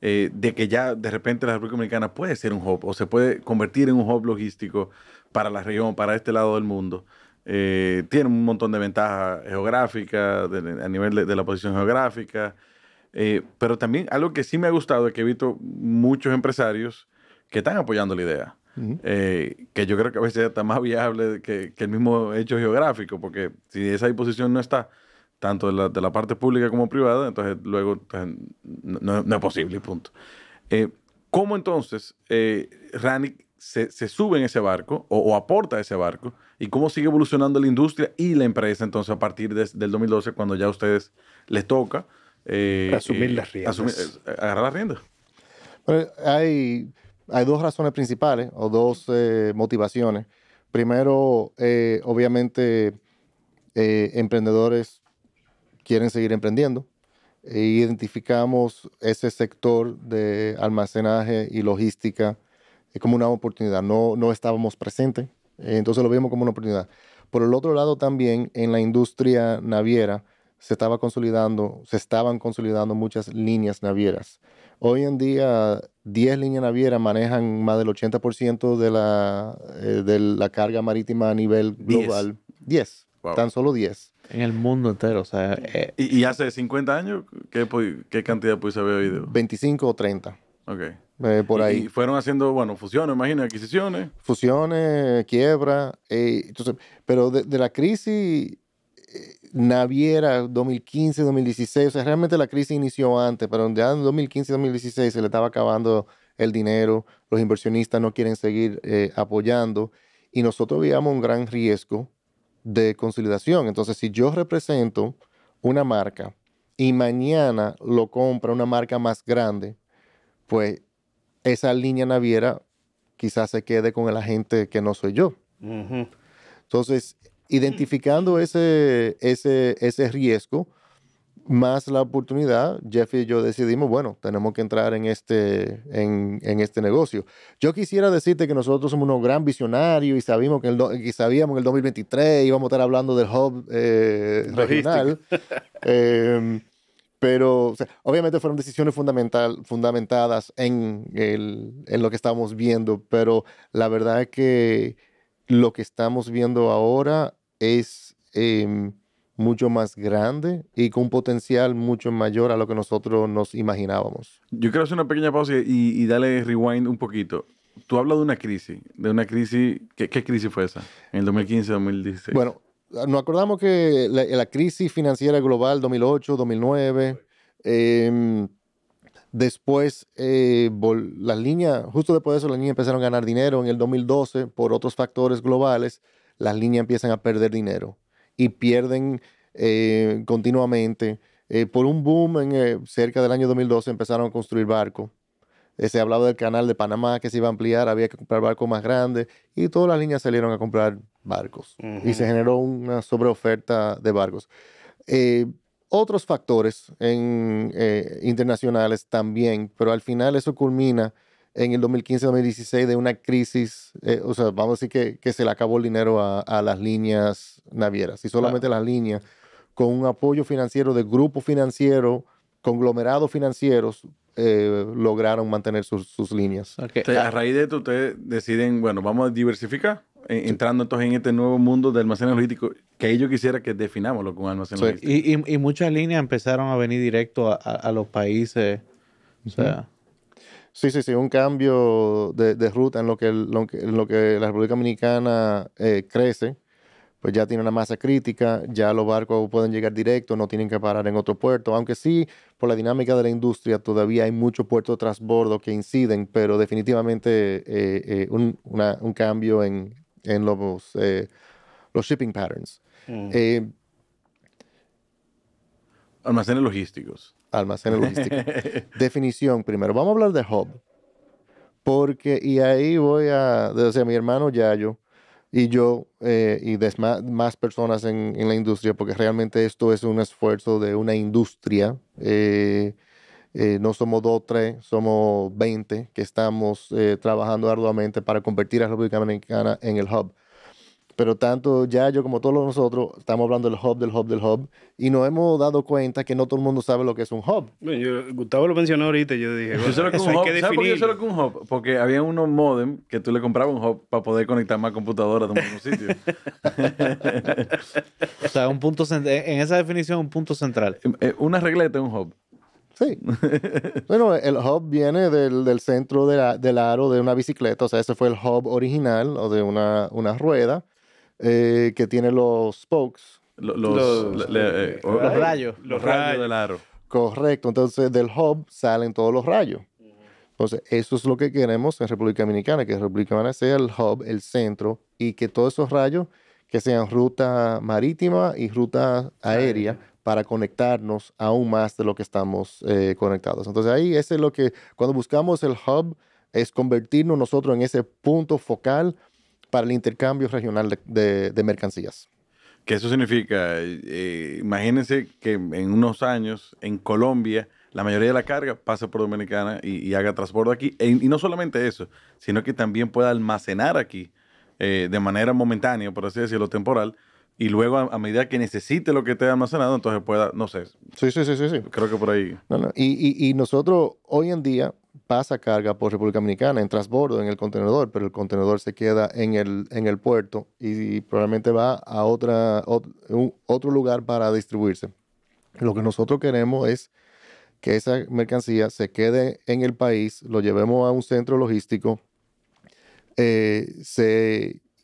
Eh, de que ya de repente la República Dominicana puede ser un hub o se puede convertir en un hub logístico para la región, para este lado del mundo. Eh, tiene un montón de ventajas geográficas, a nivel de, la posición geográfica, eh, pero también algo que sí me ha gustado es que he visto muchos empresarios que están apoyando la idea, que yo creo que a veces está más viable que, que, el mismo hecho geográfico, porque si esa disposición no está, tanto de la, de la parte pública como privada, entonces luego pues, no, es posible, punto. Eh, ¿Cómo entonces eh, se, sube en ese barco o, aporta ese barco? ¿Y cómo sigue evolucionando la industria y la empresa entonces a partir del 2012 cuando ya a ustedes les toca? Eh, asumir eh, las riendas. agarrar las riendas. Pues, hay, hay dos razones principales o dos motivaciones. Primero, obviamente, emprendedores quieren seguir emprendiendo. E identificamos ese sector de almacenaje y logística eh, como una oportunidad. No, no estábamos presentes, eh, entonces lo vimos como una oportunidad. Por el otro lado también, en la industria naviera, se estaba consolidando, se estaban consolidando muchas líneas navieras. Hoy en día, 10 líneas navieras manejan más del 80% de la, eh, de la carga marítima a nivel global. 10, tan solo 10. En el mundo entero, o sea... Eh, ¿Y, hace 50 años? ¿Qué, qué cantidad pudiste haber oído? 25 o 30. Ok. Eh, por ahí. Y fueron haciendo, bueno, fusiones, imagina, adquisiciones. Fusiones, quiebra. entonces, pero de, la crisis eh, naviera 2015, 2016, o sea, realmente la crisis inició antes, pero ya en 2015, 2016 se le estaba acabando el dinero, los inversionistas no quieren seguir apoyando y nosotros veíamos un gran riesgo de consolidación. Entonces, si yo represento una marca y mañana lo compra una marca más grande, pues esa línea naviera quizás se quede con el agente que no soy yo. Entonces, identificando ese, ese riesgo, más la oportunidad, Jeff y yo decidimos, bueno, tenemos que entrar en este, en, este negocio. Yo quisiera decirte que nosotros somos unos gran visionarios y, sabíamos que en el 2023 íbamos a estar hablando del hub eh, regional. Em, pero obviamente fueron decisiones fundamental, fundamentadas en, en lo que estamos viendo, pero la verdad es que lo que estamos viendo ahora es... Em, mucho más grande y con un potencial mucho mayor a lo que nosotros nos imaginábamos. Yo quiero hacer una pequeña pausa y, y darle rewind un poquito. Tú hablas de una crisis, de una crisis, ¿qué, crisis fue esa? En el 2015, 2016. Bueno, nos acordamos que la, crisis financiera global 2008, 2009, em, después eh, las líneas, justo después de eso las líneas empezaron a ganar dinero en el 2012 por otros factores globales, las líneas empiezan a perder dinero y pierden eh, continuamente. Eh, por un boom en, eh, cerca del año 2012 empezaron a construir barcos. se hablaba del canal de Panamá que se iba a ampliar, había que comprar barcos más grandes y todas las líneas salieron a comprar barcos y se generó una sobreoferta de barcos. otros factores internacionales también, pero al final eso culmina en el 2015-2016 de una crisis, eh, o sea, vamos a decir que, se le acabó el dinero a, las líneas navieras y solamente las líneas con un apoyo financiero de grupo financiero conglomerados financieros, eh, lograron mantener sus, líneas. a raíz de esto, ustedes deciden, bueno, vamos a diversificar, e, entrando entonces en este nuevo mundo de almacenes logísticos, que ellos yo quisiera que definámoslo con almacenes logísticos. Y, muchas líneas empezaron a venir directo a los países. O sea, Sí, sí, sí, un cambio de, ruta en lo que, en lo que la República Dominicana eh, crece, pues ya tiene una masa crítica, ya los barcos pueden llegar directo, no tienen que parar en otro puerto, aunque sí, por la dinámica de la industria, todavía hay muchos puertos transbordo que inciden, pero definitivamente eh, eh, un, cambio en, los, los shipping patterns. Mm. Almacenes logísticos almacenes logísticos. Definición primero. Vamos a hablar de hub. Porque, y ahí voy a, decir mi hermano Yayo y yo eh, y más personas en, la industria, porque realmente esto es un esfuerzo de una industria. Eh, eh, no somos dos, tres, somos 20 que estamos trabajando arduamente para convertir a República Dominicana en el hub pero tanto ya yo como todos nosotros estamos hablando del hub, del hub, del hub, y nos hemos dado cuenta que no todo el mundo sabe lo que es un hub. Gustavo lo mencionó ahorita yo dije, ¿sabes por qué yo lo un hub? Porque había unos modem que tú le comprabas un hub para poder conectar más computadoras de un mismo sitio. o sea, un punto en esa definición, un punto central. Eh, eh, una regleta es un hub. Sí. bueno, el hub viene del, del centro del aro de una bicicleta, o sea, ese fue el hub original o de una, una rueda. Eh, que tiene los spokes. Los, rayos. Los rayos del aro. Correcto, entonces del hub salen todos los rayos. Entonces, eso es lo que queremos en República Dominicana, que República Dominicana sea el hub, el centro, y que todos esos rayos, que sean ruta marítima y ruta aérea, para conectarnos aún más de lo que estamos eh, conectados. Entonces, ahí ese es lo que, cuando buscamos el hub, es convertirnos nosotros en ese punto focal para el intercambio regional de, mercancías. ¿Qué eso significa, eh, imagínense que en unos años en Colombia la mayoría de la carga pasa por Dominicana y, haga transporte aquí. E, y no solamente eso, sino que también pueda almacenar aquí eh, de manera momentánea, por así decirlo, temporal, y luego a, medida que necesite lo que esté almacenado, entonces pueda, no sé. Sí, sí, sí, sí. sí. Creo que por ahí. Y, y, nosotros hoy en día, pasa carga por República Dominicana en transbordo, en el contenedor, pero el contenedor se queda en el, en el puerto y, probablemente va a otra, otro, lugar para distribuirse. Lo que nosotros queremos es que esa mercancía se quede en el país, lo llevemos a un centro logístico eh,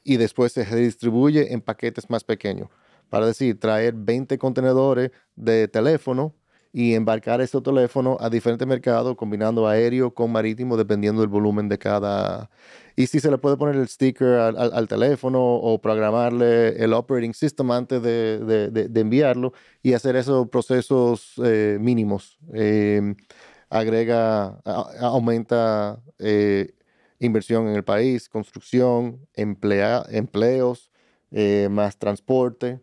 y después se distribuye en paquetes más pequeños. Para decir, traer 20 contenedores de teléfono y embarcar ese teléfono a diferentes mercados, combinando aéreo con marítimo, dependiendo del volumen de cada. Y si se le puede poner el sticker al, teléfono o programarle el operating system antes de, de, de, enviarlo y hacer esos procesos eh, mínimos. Eh, agrega, aumenta eh, inversión en el país, construcción, emplea, empleos, más transporte.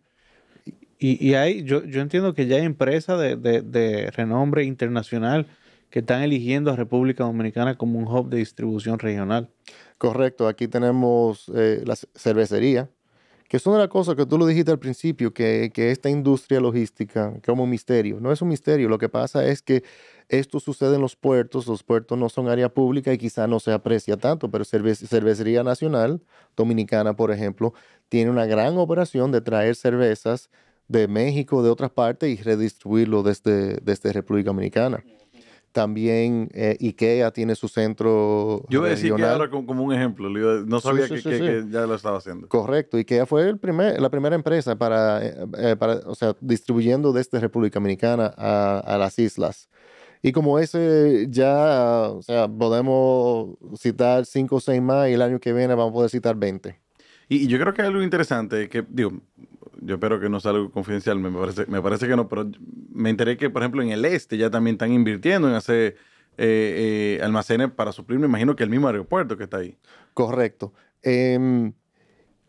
Y, hay, yo, yo, entiendo que ya hay empresas de, renombre internacional que están eligiendo a República Dominicana como un hub de distribución regional. Correcto, aquí tenemos eh, la cervecería, que es una de las cosas que tú lo dijiste al principio, que, esta industria logística, como un misterio, no es un misterio, lo que pasa es que esto sucede en los puertos, los puertos no son área pública y quizá no se aprecia tanto, pero Cervecería Nacional Dominicana, por ejemplo, tiene una gran operación de traer cervezas de México, de otras partes y redistribuirlo desde, desde República Dominicana. También eh, IKEA tiene su centro. Yo voy a decir que como, un ejemplo, no sabía que, ya lo estaba haciendo. Correcto, IKEA fue el primer, la primera empresa para, eh, eh, para o sea, distribuyendo desde República Dominicana a, a las islas. Y como ese ya, o sea, podemos citar 5 o 6 más y el año que viene vamos a poder citar 20. Y, yo creo que algo interesante, que digo, yo espero que no sea algo confidencial, me parece, que no, pero me enteré que, por ejemplo, en el este ya también están invirtiendo en hacer eh, eh, almacenes para suplir, me imagino que el mismo aeropuerto que está ahí. Correcto. Em,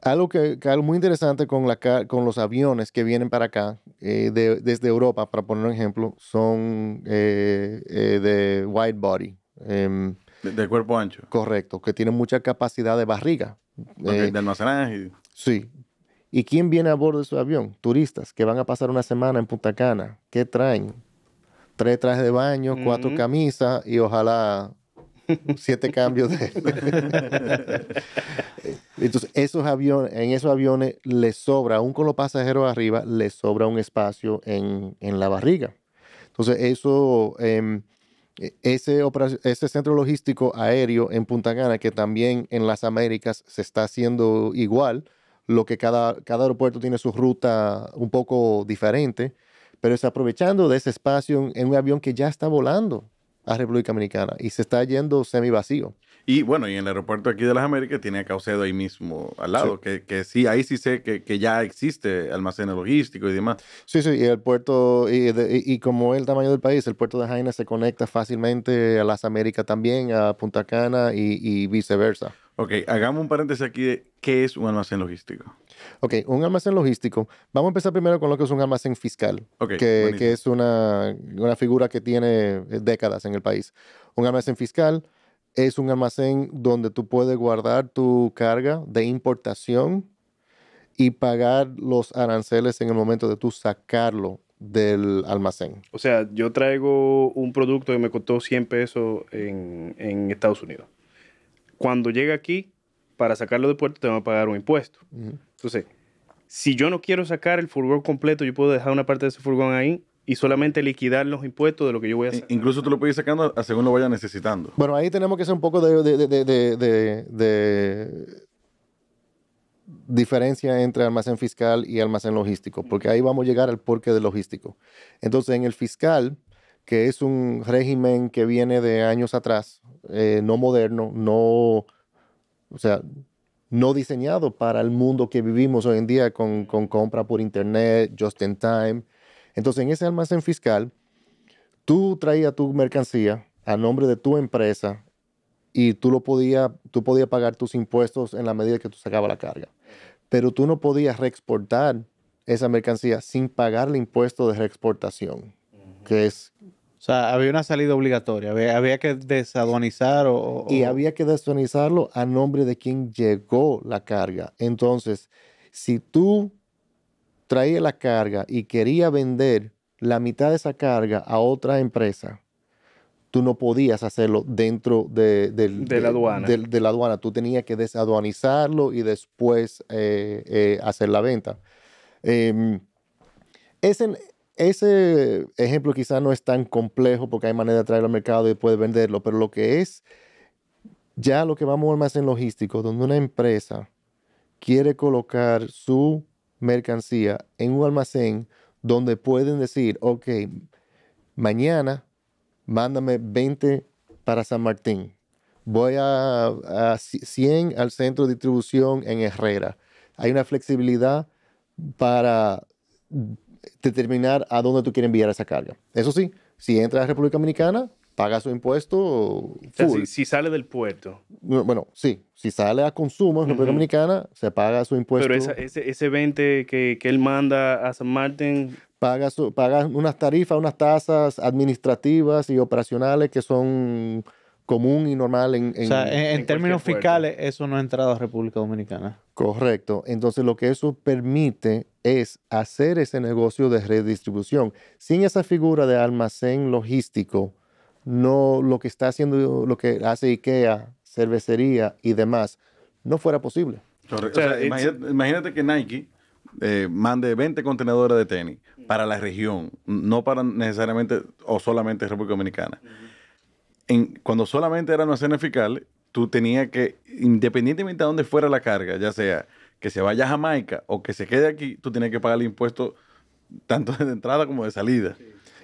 algo, que, algo muy interesante con, los aviones que vienen para acá, eh, desde Europa, para poner un ejemplo, son de wide body. Em, de, cuerpo ancho. Correcto, que tienen mucha capacidad de barriga. de almacenaje. Sí, ¿Y quién viene a bordo de su avión? Turistas que van a pasar una semana en Punta Cana. ¿Qué traen? Tres trajes de baño, cuatro camisas y ojalá siete cambios de... Entonces, esos aviones, en esos aviones les sobra, aún con los pasajeros arriba, le sobra un espacio en, la barriga. Entonces, eso, em, e, ese, centro logístico aéreo en Punta Cana, que también en las Américas se está haciendo igual, lo que cada, cada aeropuerto tiene su ruta un poco diferente, pero está aprovechando de ese espacio en un avión que ya está volando a República Dominicana y se está yendo semi vacío. Y bueno, y en el aeropuerto aquí de las Américas tiene a Caucedo ahí mismo al lado, Que, que, sí, ahí sí sé que, que ya existe almacén logístico y demás. Sí, sí, y el puerto, y, y, como es el tamaño del país, el puerto de Jaina se conecta fácilmente a las Américas también, a Punta Cana y, y viceversa. Ok, hagamos un paréntesis aquí ¿Qué es un almacén logístico? Ok, un almacén logístico. Vamos a empezar primero con lo que es un almacén fiscal, que, es una, figura que tiene eh, décadas en el país. Un almacén fiscal es un almacén donde tú puedes guardar tu carga de importación y pagar los aranceles en el momento de tú sacarlo del almacén. O sea, yo traigo un producto que me costó 100 pesos en Estados Unidos. Cuando llega aquí, para sacarlo de puerto te van a pagar un impuesto. Entonces, si yo no quiero sacar el furgón completo, yo puedo dejar una parte de ese furgón ahí y solamente liquidar los impuestos de lo que yo voy a sacar. Incluso tú lo puedes ir sacando según lo vaya necesitando. Bueno, ahí tenemos que hacer un poco de, de, diferencia entre almacén fiscal y almacén logístico, porque ahí vamos a llegar al porqué del logístico. Entonces, en el fiscal, que es un régimen que viene de años atrás, eh, no moderno, no o sea, no diseñado para el mundo que vivimos hoy en día con, compra por internet, just in time. Entonces, en ese almacén fiscal, tú traías tu mercancía a nombre de tu empresa y tú lo podías tú podía pagar tus impuestos en la medida que tú sacabas la carga. Pero tú no podías reexportar esa mercancía sin pagar el impuesto de reexportación, que es o sea, había una salida obligatoria, había, que desaduanizar o, Y había que desaduanizarlo a nombre de quien llegó la carga. Entonces, si tú traías la carga y quería vender la mitad de esa carga a otra empresa, tú no podías hacerlo dentro de, de, la, aduana. Tú tenías que desaduanizarlo y después eh, eh, hacer la venta. Em, ese, ese ejemplo quizá no es tan complejo porque hay manera de traerlo al mercado y puede venderlo, pero lo que es ya lo que vamos un almacén logístico, donde una empresa quiere colocar su mercancía en un almacén donde pueden decir, ok, mañana mándame 20 para San Martín, voy a, a 100 al centro de distribución en Herrera. Hay una flexibilidad para determinar a dónde tú quieres enviar esa carga. Eso sí, si entra a República Dominicana, paga su impuesto. Full. si, sale del puerto. Bueno, sí. Si sale a consumo en República Dominicana, se paga su impuesto. Pero ese, 20 que, él manda a San Martín. Paga, su, paga unas tarifas, unas tasas administrativas y operacionales que son común y normal en... en o sea, en, términos fiscales, eso no ha entrado a República Dominicana. Correcto. Entonces, lo que eso permite es hacer ese negocio de redistribución. Sin esa figura de almacén logístico, no lo que está haciendo, lo que hace IKEA, cervecería y demás, no fuera posible. imagínate, que Nike eh, mande 20 contenedores de tenis para la región, no para necesariamente o solamente República Dominicana. cuando solamente era almacén fiscal, tú tenías que, independientemente de dónde fuera la carga, ya sea que se vaya a Jamaica o que se quede aquí, tú tienes que pagar el impuesto tanto de entrada como de salida.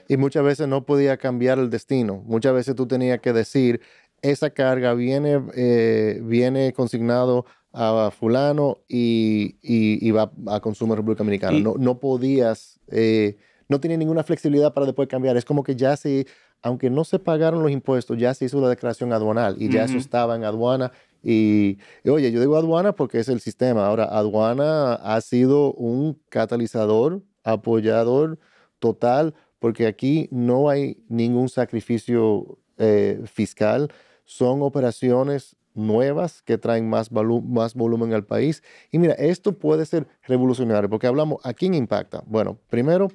Y muchas veces no podía cambiar el destino. Muchas veces tú tenías que decir, esa carga viene, eh, viene consignado a fulano y, va a consumo en República Dominicana. No, podías, eh, no tenía ninguna flexibilidad para después cambiar. Es como que ya se, aunque no se pagaron los impuestos, ya se hizo la declaración aduanal y ya eso estaba en aduana y, oye, yo digo aduana porque es el sistema. Ahora, aduana ha sido un catalizador, apoyador total, porque aquí no hay ningún sacrificio eh, fiscal. Son operaciones nuevas que traen más, más volumen al país. Y mira, esto puede ser revolucionario, porque hablamos, ¿a quién impacta? Bueno, primero,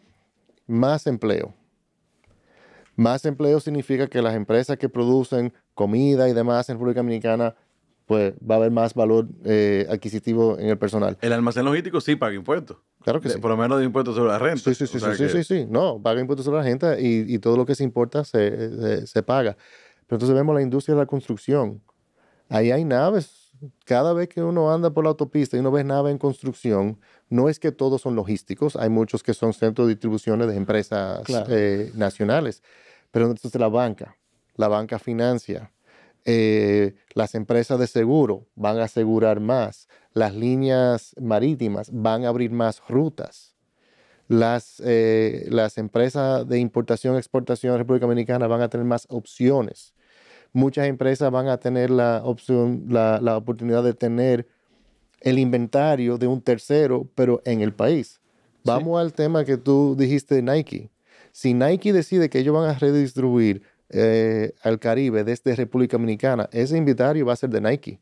más empleo. Más empleo significa que las empresas que producen comida y demás en República Dominicana pues va a haber más valor eh, adquisitivo en el personal. El almacén logístico sí paga impuestos. Claro que sí. Por lo menos de impuestos sobre la renta. Sí, sí, sí, sí, sí, sí, No, paga impuestos sobre la renta y, todo lo que se importa se, paga. Pero entonces vemos la industria de la construcción. Ahí hay naves. Cada vez que uno anda por la autopista y uno ve nada en construcción, no es que todos son logísticos. Hay muchos que son centros de distribución de empresas eh, nacionales. Pero entonces la banca, la banca financia, eh, las empresas de seguro van a asegurar más, las líneas marítimas van a abrir más rutas, las, eh, las empresas de importación, exportación de República Dominicana van a tener más opciones. Muchas empresas van a tener la, opción, la, oportunidad de tener el inventario de un tercero, pero en el país. Vamos al tema que tú dijiste de Nike. Si Nike decide que ellos van a redistribuir eh, al Caribe desde este República Dominicana, ese inventario va a ser de Nike.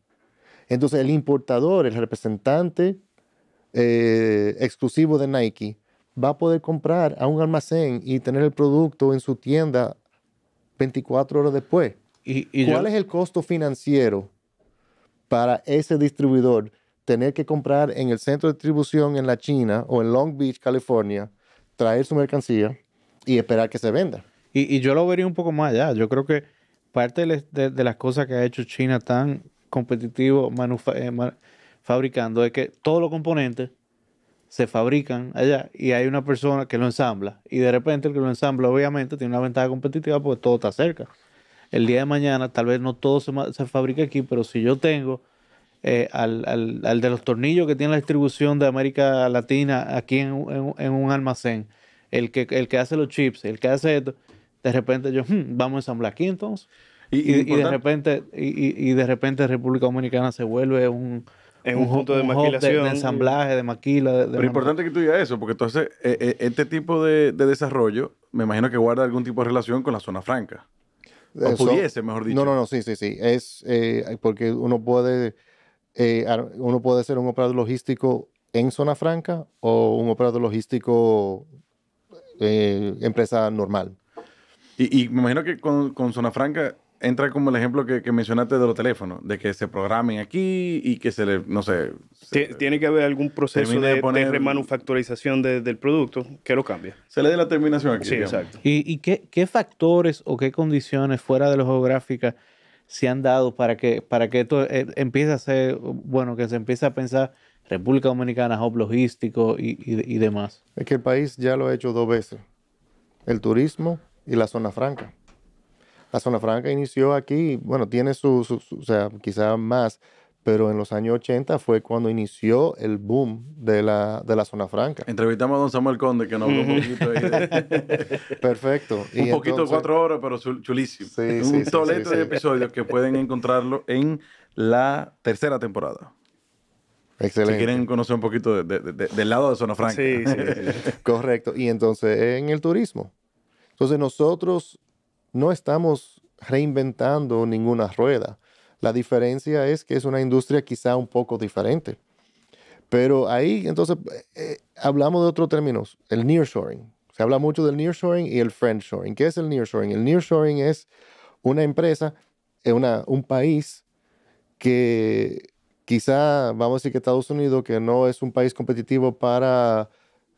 Entonces el importador, el representante eh, exclusivo de Nike, va a poder comprar a un almacén y tener el producto en su tienda 24 horas después. ¿Y, y cuál es el costo financiero para ese distribuidor tener que comprar en el centro de distribución en la China o en Long Beach, California, traer su mercancía y esperar que se venda? Y, yo lo vería un poco más allá. Yo creo que parte de, las cosas que ha hecho China tan competitivo eh, fabricando es que todos los componentes se fabrican allá y hay una persona que lo ensambla. Y de repente el que lo ensambla obviamente tiene una ventaja competitiva porque todo está cerca. El día de mañana tal vez no todo se, se fabrica aquí, pero si yo tengo eh, al, al, al, de los tornillos que tiene la distribución de América Latina aquí en, en un almacén, el que, el que hace los chips, el que hace esto, de repente yo, hmm, vamos a ensamblar aquí Y, de repente, y, de repente República Dominicana se vuelve un, en un, punto de maquilación. De, ensamblaje, de maquila. Pero importante que tú digas eso, porque entonces eh, eh, este tipo de, desarrollo me imagino que guarda algún tipo de relación con la zona franca. O pudiese, mejor dicho. No, no, no, sí, sí, sí. Es eh, porque uno puede, uno puede ser un operador logístico en zona franca o un operador logístico empresa normal. Y, me imagino que con, Zona Franca entra como el ejemplo que, mencionaste de los teléfonos, de que se programen aquí y que se le, no sé... tiene que haber algún proceso de, remanufacturización del producto que lo cambia. Se le dé la terminación aquí. Sí, exacto. ¿Y, qué, factores o qué condiciones fuera de lo geográfica se han dado para que, para que esto eh, empiece a ser, bueno, que se empiece a pensar República Dominicana, hub logístico y demás? Es que el país ya lo ha hecho dos veces. El turismo y la zona franca. La zona franca inició aquí, bueno, tiene su, su, o sea, quizás más, pero en los años 80 fue cuando inició el boom de la, zona franca. Entrevistamos a don Samuel Conde, que nos habló un poquito ahí. Perfecto. un poquito, de cuatro horas, pero chulísimo. un tolete de episodios que pueden encontrarlo en la tercera temporada. Excelente. Si quieren conocer un poquito del lado de Zona Franca. Sí, sí. Correcto. Y entonces, en el turismo. Entonces nosotros no estamos reinventando ninguna rueda. La diferencia es que es una industria quizá un poco diferente. Pero ahí entonces eh, eh, hablamos de otro términos, el nearshoring. Se habla mucho del nearshoring y el friendshoring. ¿Qué es el nearshoring? El nearshoring es una empresa, eh, una, un país que quizá, vamos a decir que Estados Unidos, que no es un país competitivo para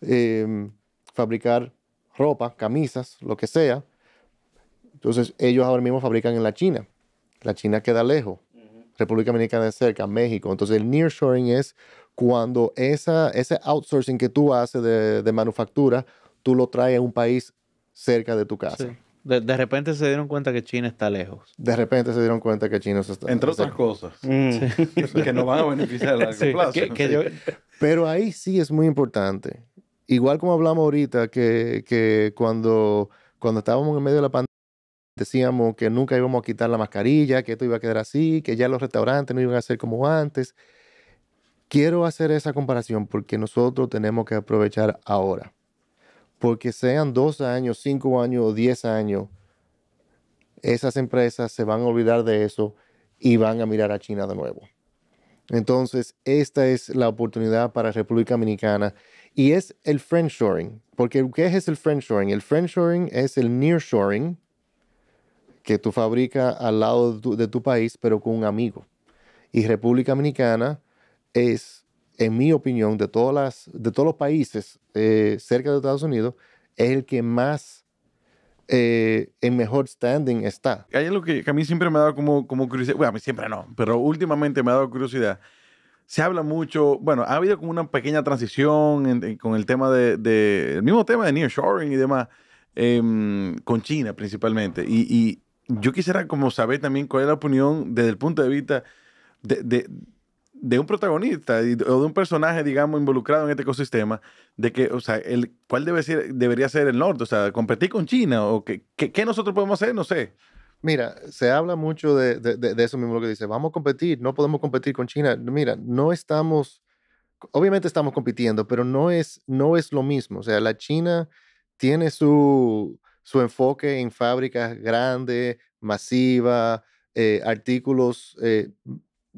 em, fabricar ropa, camisas, lo que sea. Entonces ellos ahora mismo fabrican en la China. La China queda lejos. República Dominicana es cerca, México. Entonces el nearshoring es cuando esa, ese outsourcing que tú haces de, manufactura, tú lo traes a un país cerca de tu casa. De, repente se dieron cuenta que China está lejos. De repente se dieron cuenta que China está Entre otras cosas. Mm. que no van a beneficiar a Pero ahí sí es muy importante igual como hablamos ahorita, que, cuando, cuando estábamos en medio de la pandemia, decíamos que nunca íbamos a quitar la mascarilla, que esto iba a quedar así, que ya los restaurantes no iban a ser como antes. Quiero hacer esa comparación porque nosotros tenemos que aprovechar ahora. Porque sean dos años, cinco años o diez años, esas empresas se van a olvidar de eso y van a mirar a China de nuevo. Entonces, esta es la oportunidad para República Dominicana y es el friendshoring. Porque ¿qué es el friendshoring? El friendshoring es el nearshoring que tú fabricas al lado de tu, país, pero con un amigo. Y República Dominicana es, en mi opinión, de, todas las, de todos los países eh, cerca de Estados Unidos, es el que más eh, en mejor standing está. Hay algo que, a mí siempre me ha dado como, como curiosidad, bueno, a mí siempre no, pero últimamente me ha dado curiosidad, se habla mucho, bueno, ha habido como una pequeña transición con el tema de, el mismo tema de nearshoring y demás, em, con China principalmente. Y, yo quisiera como saber también cuál es la opinión desde el punto de vista de, un protagonista o de un personaje, digamos, involucrado en este ecosistema, de que, o sea, cuál debe ser, debería ser el norte, o sea, competir con China o qué nosotros podemos hacer, no sé. Mira, se habla mucho de, eso mismo lo que dice, vamos a competir, no podemos competir con China. Mira, no estamos, obviamente estamos compitiendo, pero no es, no es lo mismo. O sea, la China tiene su, su enfoque en fábricas grandes, masivas, eh, artículos, eh,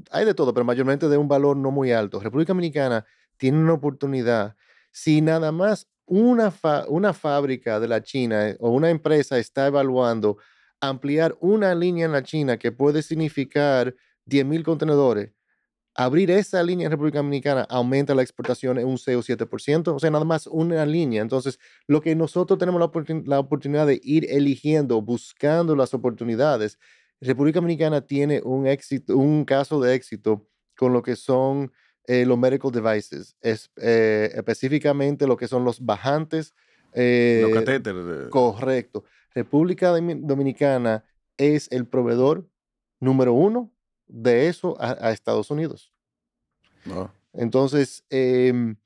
hay de todo, pero mayormente de un valor no muy alto. República Dominicana tiene una oportunidad. Si nada más una, una fábrica de la China eh, o una empresa está evaluando ampliar una línea en la China que puede significar 10.000 contenedores, abrir esa línea en República Dominicana aumenta la exportación en un 6 o 7%, o sea, nada más una línea. Entonces, lo que nosotros tenemos la, oportunidad de ir eligiendo, buscando las oportunidades, República Dominicana tiene un, éxito, un caso de éxito con lo que son eh, los medical devices, es, eh, específicamente lo que son los bajantes. los eh, catéteres. Correcto. República Dominicana es el proveedor número uno de eso a, Estados Unidos. Entonces, em,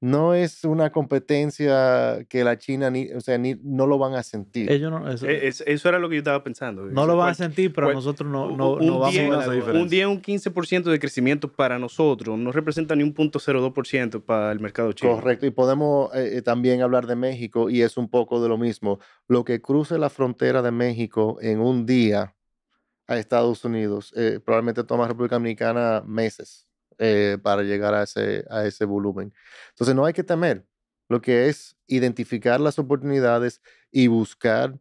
no es una competencia que la China ni, o sea, ni, no lo van a sentir. E, eso, era lo que yo estaba pensando. No lo van a sentir, pero nosotros no, no, un, no vamos a ver Un día un 15% de crecimiento para nosotros no representa ni un punto 0,2% para el mercado chino. Correcto, y podemos eh, eh, también hablar de México y es un poco de lo mismo. Lo que cruce la frontera de México en un día a Estados Unidos, eh, probablemente toma República Dominicana meses. Eh, para llegar a ese, volumen. Entonces no hay que temer, lo que es identificar las oportunidades y buscar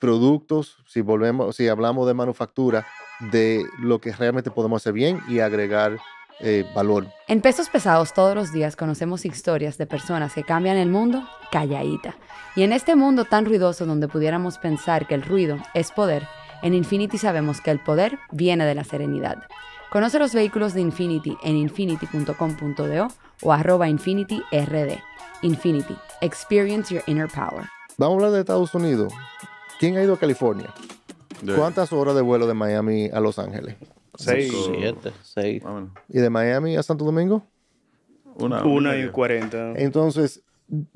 productos, si volvemos, si hablamos de manufactura, de lo que realmente podemos hacer bien y agregar eh, valor. En pesos pesados todos los días conocemos historias de personas que cambian el mundo calladita. Y en este mundo tan ruidoso donde pudiéramos pensar que el ruido es poder, en Infinity sabemos que el poder viene de la serenidad. Conoce los vehículos de Infinity en infinity.com.do o arroba infinityrd. Infinity, experience your inner power. Vamos a hablar de Estados Unidos. ¿Quién ha ido a California? ¿Cuántas horas de vuelo de Miami a Los Ángeles? Seis. Siete, seis. ¿Y de Miami a Santo Domingo? Una, una y cuarenta. Entonces,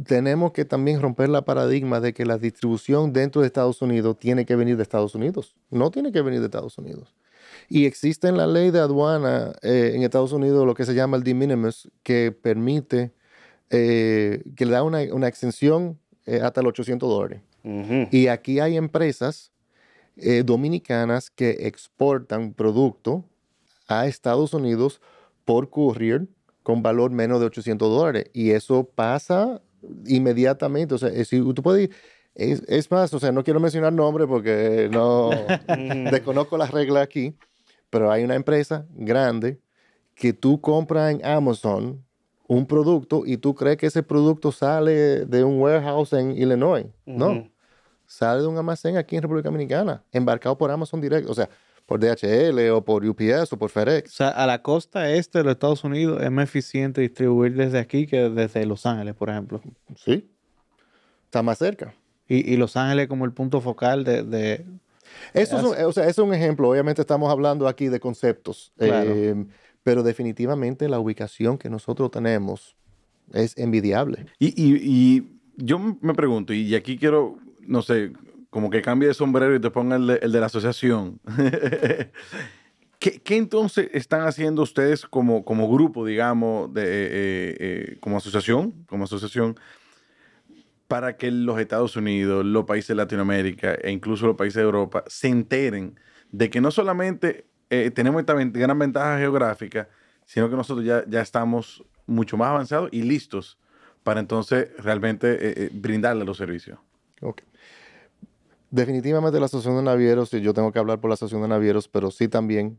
tenemos que también romper la paradigma de que la distribución dentro de Estados Unidos tiene que venir de Estados Unidos. No tiene que venir de Estados Unidos. Y existe en la ley de aduana eh, en Estados Unidos lo que se llama el de minimis, que permite, eh, que le da una, una eh, hasta los 800 dólares. Y aquí hay empresas dominicanas que exportan producto a Estados Unidos por courier con valor menos de 800 dólares. Y eso pasa inmediatamente. O sea, si tú puedes... Es, es, más, o sea, no quiero mencionar nombres porque no desconozco las reglas aquí, pero hay una empresa grande que tú compras en Amazon un producto y tú crees que ese producto sale de un warehouse en Illinois. No, sale de un almacén aquí en República Dominicana, embarcado por Amazon Direct. o sea, por DHL o por UPS o por FedEx. O sea, a la costa este de los Estados Unidos es más eficiente distribuir desde aquí que desde Los Ángeles, por ejemplo. Sí, está más cerca. Y, Los Ángeles como el punto focal de, eso es un, o sea, es un ejemplo, obviamente estamos hablando aquí de conceptos, eh, pero definitivamente la ubicación que nosotros tenemos es envidiable. Y, yo me pregunto, y aquí quiero, no sé, como que cambie de sombrero y te ponga el de, el de la asociación. ¿Qué, entonces están haciendo ustedes como, como grupo, digamos, de, eh, eh, como asociación? Como asociación para que los Estados Unidos, los países de Latinoamérica e incluso los países de Europa se enteren de que no solamente eh, tenemos esta gran ventaja geográfica, sino que nosotros ya, estamos mucho más avanzados y listos para entonces realmente eh, eh, brindarle los servicios. Definitivamente la Asociación de Navieros, yo tengo que hablar por la Asociación de Navieros, pero sí también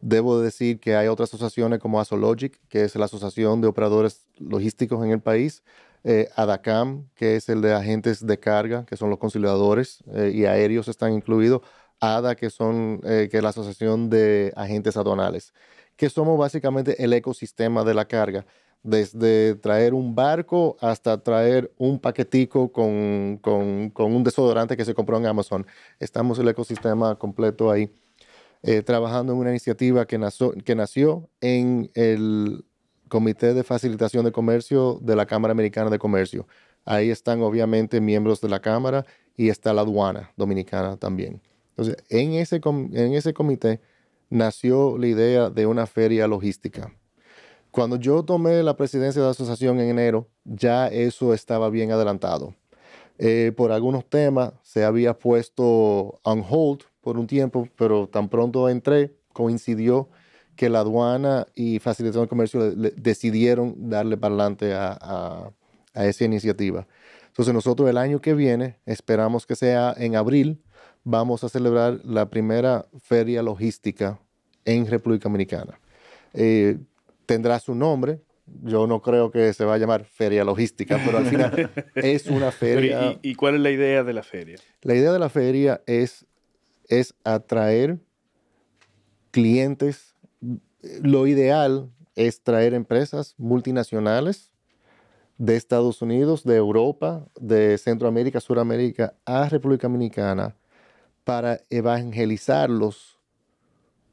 debo decir que hay otras asociaciones como Asologic, que es la Asociación de Operadores Logísticos en el país, eh, ADACAM, que es el de agentes de carga, que son los conciliadores eh, y aéreos están incluidos, ADA, que, son, eh, que es la Asociación de Agentes Aduanales, que somos básicamente el ecosistema de la carga, desde traer un barco hasta traer un paquetico con, un desodorante que se compró en Amazon. Estamos el ecosistema completo ahí. trabajando en una iniciativa que, que nació en el, Comité de Facilitación de Comercio de la Cámara Americana de Comercio. Ahí están obviamente miembros de la Cámara y está la aduana dominicana también. Entonces, en ese, comité nació la idea de una feria logística. Cuando yo tomé la presidencia de la asociación en enero, ya eso estaba bien adelantado. Eh, por algunos temas se había puesto on hold por un tiempo, pero tan pronto entré, coincidió que la aduana y facilitación de comercio decidieron darle para a, esa iniciativa. Entonces nosotros el año que viene, esperamos que sea en abril, vamos a celebrar la primera feria logística en República Dominicana. Eh, tendrá su nombre, yo no creo que se va a llamar feria logística, pero al final es una feria. ¿Y, cuál es la idea de la feria? La idea de la feria es, es atraer clientes lo ideal es traer empresas multinacionales de Estados Unidos, de Europa, de Centroamérica, Suramérica a República Dominicana para evangelizarlos,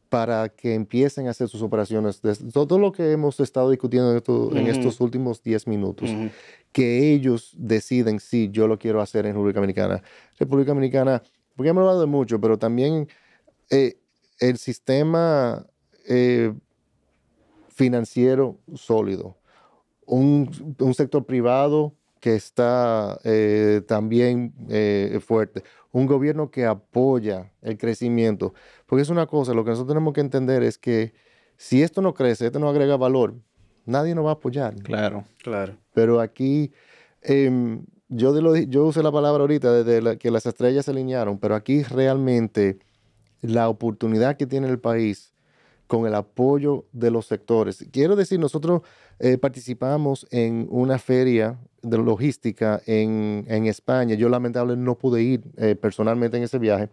para que empiecen a hacer sus operaciones. Todo lo que hemos estado discutiendo en, estos últimos 10 minutos, que ellos deciden si yo lo quiero hacer en República Dominicana. República Dominicana, porque hemos hablado de mucho, pero también eh, el sistema eh, financiero sólido, un, sector privado que está eh, también eh, fuerte, un gobierno que apoya el crecimiento. Porque es una cosa, lo que nosotros tenemos que entender es que si esto no crece, esto no agrega valor, nadie nos va a apoyar. Claro, claro. Pero aquí, em, yo, yo usé la palabra ahorita desde que las estrellas se alinearon, pero aquí realmente la oportunidad que tiene el país con el apoyo de los sectores. Quiero decir, nosotros eh, participamos en una feria de logística en, España. Yo lamentablemente no pude ir eh, personalmente en ese viaje,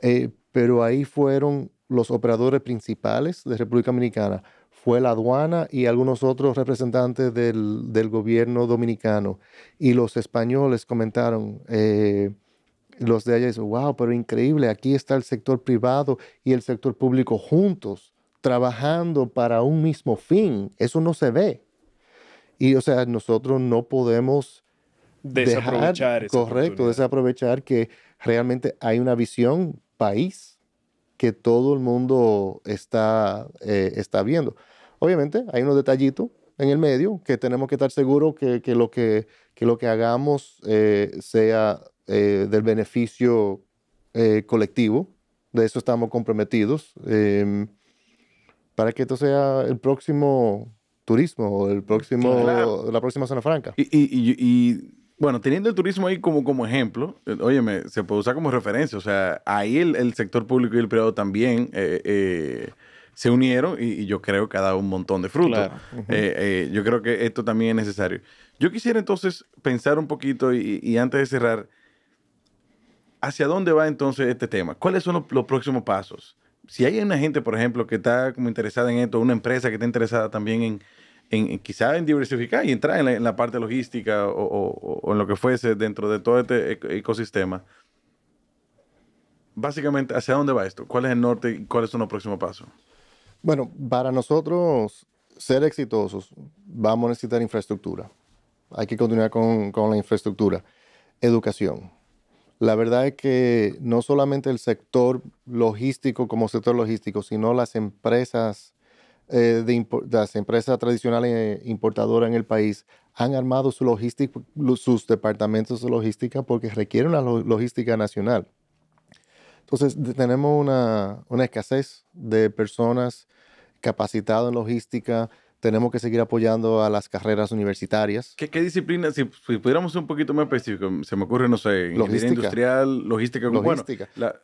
eh, pero ahí fueron los operadores principales de República Dominicana. Fue la aduana y algunos otros representantes del, gobierno dominicano. Y los españoles comentaron, los de allá dicen, wow, pero increíble, aquí está el sector privado y el sector público juntos trabajando para un mismo fin. Eso no se ve. Y o sea, nosotros no podemos desaprovechar eso. correcto, desaprovechar que realmente hay una visión país que todo el mundo está, eh, está viendo. Obviamente hay unos detallitos en el medio que tenemos que estar seguros que, lo, que, lo que hagamos eh, sea eh, del beneficio colectivo. De eso estamos comprometidos. Em, para que esto sea el próximo turismo o el próximo, la próxima zona franca. Y, bueno, teniendo el turismo ahí como, como ejemplo, eh, óyeme, se puede usar como referencia, o sea, ahí el, sector público y el privado también... Eh, eh, se unieron y, yo creo que ha dado un montón de fruto. yo creo que esto también es necesario. Yo quisiera entonces pensar un poquito y, antes de cerrar, ¿hacia dónde va entonces este tema? ¿Cuáles son los próximos pasos? si hay una gente, por ejemplo, que está como interesada en esto, una empresa que está interesada también en, en, quizá en diversificar y entrar en la, parte logística o, en lo que fuese dentro de todo este ecosistema, básicamente, ¿hacia dónde va esto? ¿Cuál es el norte y cuáles son los próximos pasos? Bueno, para nosotros ser exitosos, vamos a necesitar infraestructura. Hay que continuar con, con la infraestructura. Educación la verdad es que no solamente el sector logístico como sector logístico, sino las empresas, eh, de las empresas tradicionales importadoras en el país han armado su logística, sus departamentos de logística porque requieren la logística nacional. Entonces tenemos una, una escasez de personas capacitadas en logística, tenemos que seguir apoyando a las carreras universitarias. ¿Qué, qué disciplinas? Si, pudiéramos ser un poquito más específicos, se me ocurre, no sé, logística industrial, logística.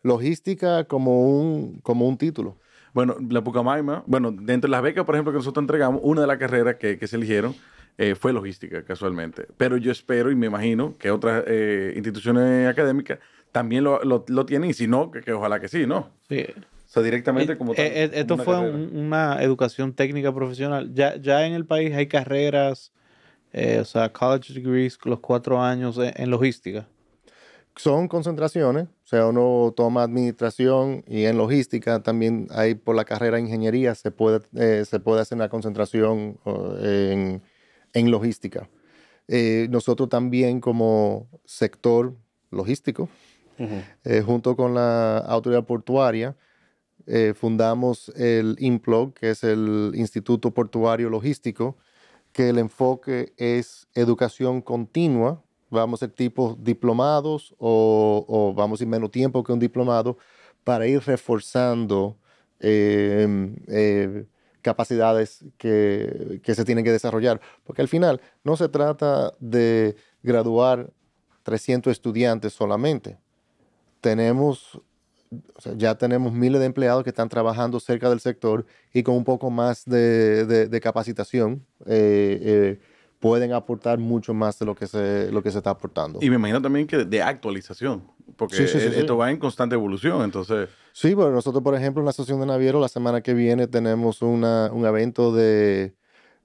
logística como un, como un título. Bueno, la Pucamaima, bueno, dentro de las becas, por ejemplo, que nosotros entregamos, una de las carreras que, se eligieron eh, fue logística, casualmente. Pero yo espero y me imagino que otras eh, instituciones académicas también lo, tienen, y si no, que ojalá que sí, ¿no? Sí. O directamente como eh, eh, esto fue una educación técnica profesional. Ya, ya en el país hay carreras, eh, o sea, college degrees, los cuatro años en, logística. Son concentraciones, o sea, uno toma administración y en logística también hay por la carrera de ingeniería se puede, se puede hacer una concentración en, logística. nosotros también como sector logístico, junto con la autoridad portuaria, eh, fundamos el IMPLOG, que es el Instituto Portuario Logístico, que el enfoque es educación continua. Vamos a ser tipos diplomados o, vamos a ir menos tiempo que un diplomado para ir reforzando em, eh, capacidades que, que se tienen que desarrollar. Porque al final no se trata de graduar 300 estudiantes solamente. Tenemos ya tenemos miles de empleados que están trabajando cerca del sector y con un poco más de, capacitación eh, eh, pueden aportar mucho más de lo que, se, lo que se está aportando. Y me imagino también que de actualización, porque esto va en constante evolución, entonces... Sí, bueno, nosotros, por ejemplo, en la Asociación de Navieros, la semana que viene tenemos un evento de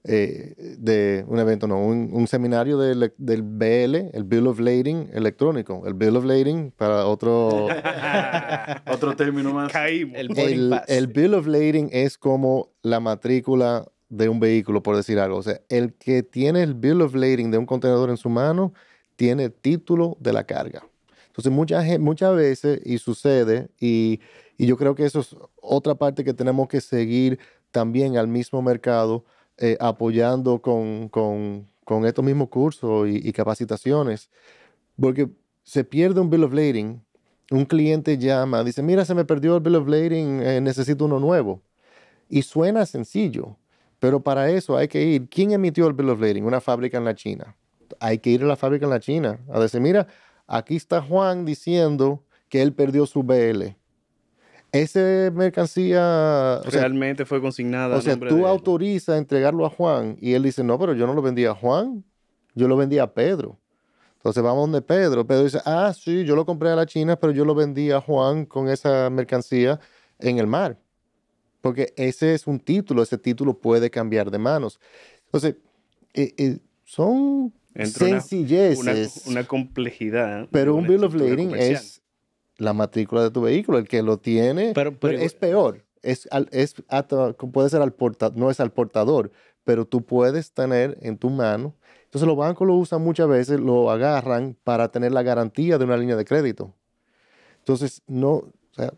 eh, de un evento, no, un, seminario del BL, el Bill of Lading electrónico. El Bill of Lading para otro... otro término más. El, Bill of Lading es como la matrícula de un vehículo, por decir algo. O sea, el que tiene el Bill of Lading de un contenedor en su mano tiene título de la carga. Entonces, muchas, muchas veces, y sucede, y, y yo creo que eso es otra parte que tenemos que seguir también al mismo mercado, eh, apoyando con, con, estos mismos cursos y, capacitaciones, porque se pierde un bill of lading, un cliente llama, dice, mira, se me perdió el bill of lading, eh, necesito uno nuevo. Y suena sencillo, pero para eso hay que ir. ¿Quién emitió el bill of lading? Una fábrica en la China. Hay que ir a la fábrica en la China a decir, mira, aquí está Juan diciendo que él perdió su BL esa mercancía realmente o sea, fue consignada. O sea, tú autorizas entregarlo a Juan y él dice, no, pero yo no lo vendía a Juan, yo lo vendía a Pedro. Entonces vamos donde Pedro. Pedro dice, ah, sí, yo lo compré a la China, pero yo lo vendí a Juan con esa mercancía en el mar. Porque ese es un título, ese título puede cambiar de manos. Entonces, eh, eh, son Entra sencilleces. Una, una, complejidad. Pero un Bill of Lading es, la matrícula de tu vehículo. El que lo tiene pero, es peor. Es, es puede ser al portador, no es al portador, pero tú puedes tener en tu mano. Entonces los bancos lo usan muchas veces, lo agarran para tener la garantía de una línea de crédito. Entonces, no,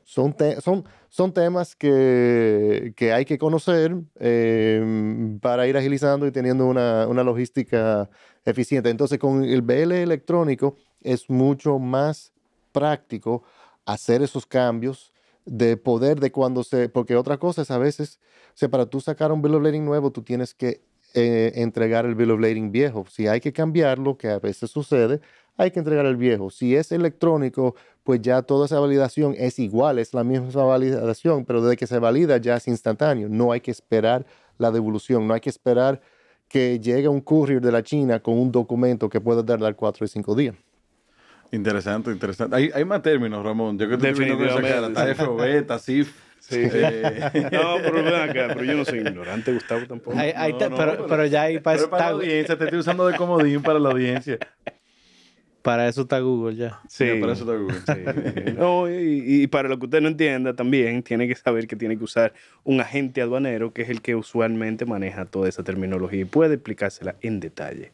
son, son, son temas que, que hay que conocer em, para ir agilizando y teniendo una, una, logística eficiente. Entonces, con el BL electrónico es mucho más práctico hacer esos cambios de poder de cuando se, porque otra cosa es a veces, o para tú sacar un bill of lading nuevo, tú tienes que eh, entregar el bill of lading viejo. Si hay que cambiarlo, que a veces sucede, hay que entregar el viejo. Si es electrónico, pues ya toda esa validación es igual, es la misma validación, pero desde que se valida ya es instantáneo. No hay que esperar la devolución, no hay que esperar que llegue un courier de la China con un documento que pueda tardar cuatro o cinco días. Interesante, interesante. Hay, hay más términos, Ramón. Yo que te defino esa FOB, CIF. Sí. Eh, no, pero acá, pero yo no soy ignorante, Gustavo, tampoco. pero, ya ahí para, pero para está... la audiencia, te estoy usando de comodín para la audiencia. Para eso está Google ya. Sí, para eso está Google. Sí. no, y, para lo que usted no entienda también, tiene que saber que tiene que usar un agente aduanero, que es el que usualmente maneja toda esa terminología y puede explicársela en detalle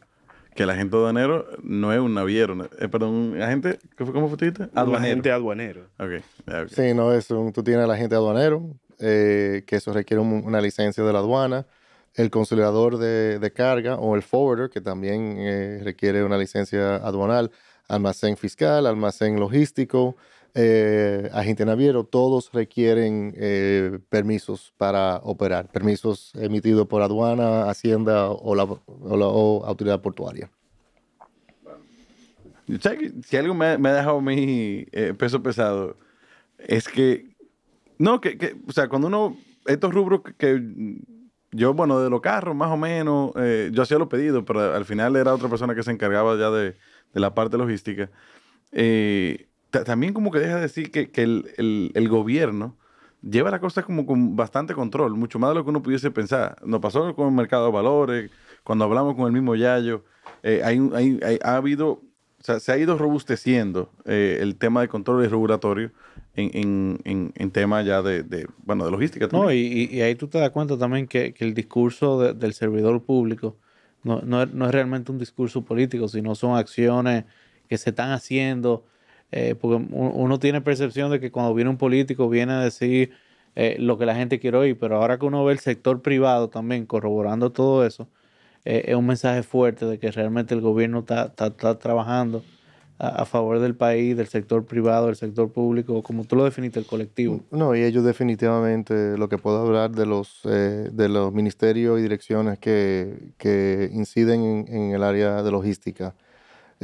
que el agente aduanero no es un naviero, eh, perdón, un agente, ¿cómo fue Aduanero. agente aduanero. Okay. Sí, no, es tú tienes la agente aduanero, eh, que eso requiere una licencia de la aduana, el consolidador de, carga o el forwarder, que también eh, requiere una licencia aduanal, almacén fiscal, almacén logístico, eh, agente naviero, todos requieren eh, permisos para operar, permisos emitidos por aduana, hacienda o la, o autoridad portuaria. Si algo me, ha dejado mi eh, peso pesado, es que, no, que, o sea, cuando uno, estos rubros que, yo, bueno, de los carros, más o menos, yo hacía los pedidos, pero al final era otra persona que se encargaba ya de, de la parte logística. Eh, también como que deja de decir que, el, gobierno lleva las cosas como con bastante control, mucho más de lo que uno pudiese pensar. Nos pasó con el mercado de valores, cuando hablamos con el mismo Yayo, eh, hay, ha habido, se ha ido robusteciendo eh, el tema de control y regulatorio en, en, temas ya de, de, logística. No, y, ahí tú te das cuenta también que, el discurso del servidor público no es realmente un discurso político, sino son acciones que se están haciendo eh, porque uno tiene percepción de que cuando viene un político viene a decir eh, lo que la gente quiere oír, pero ahora que uno ve el sector privado también corroborando todo eso, eh, es un mensaje fuerte de que realmente el gobierno está, trabajando a, favor del país, del sector privado, del sector público, como tú lo definiste, el colectivo. No, y ellos definitivamente, lo que puedo hablar de los, de los ministerios y direcciones que, inciden en, el área de logística,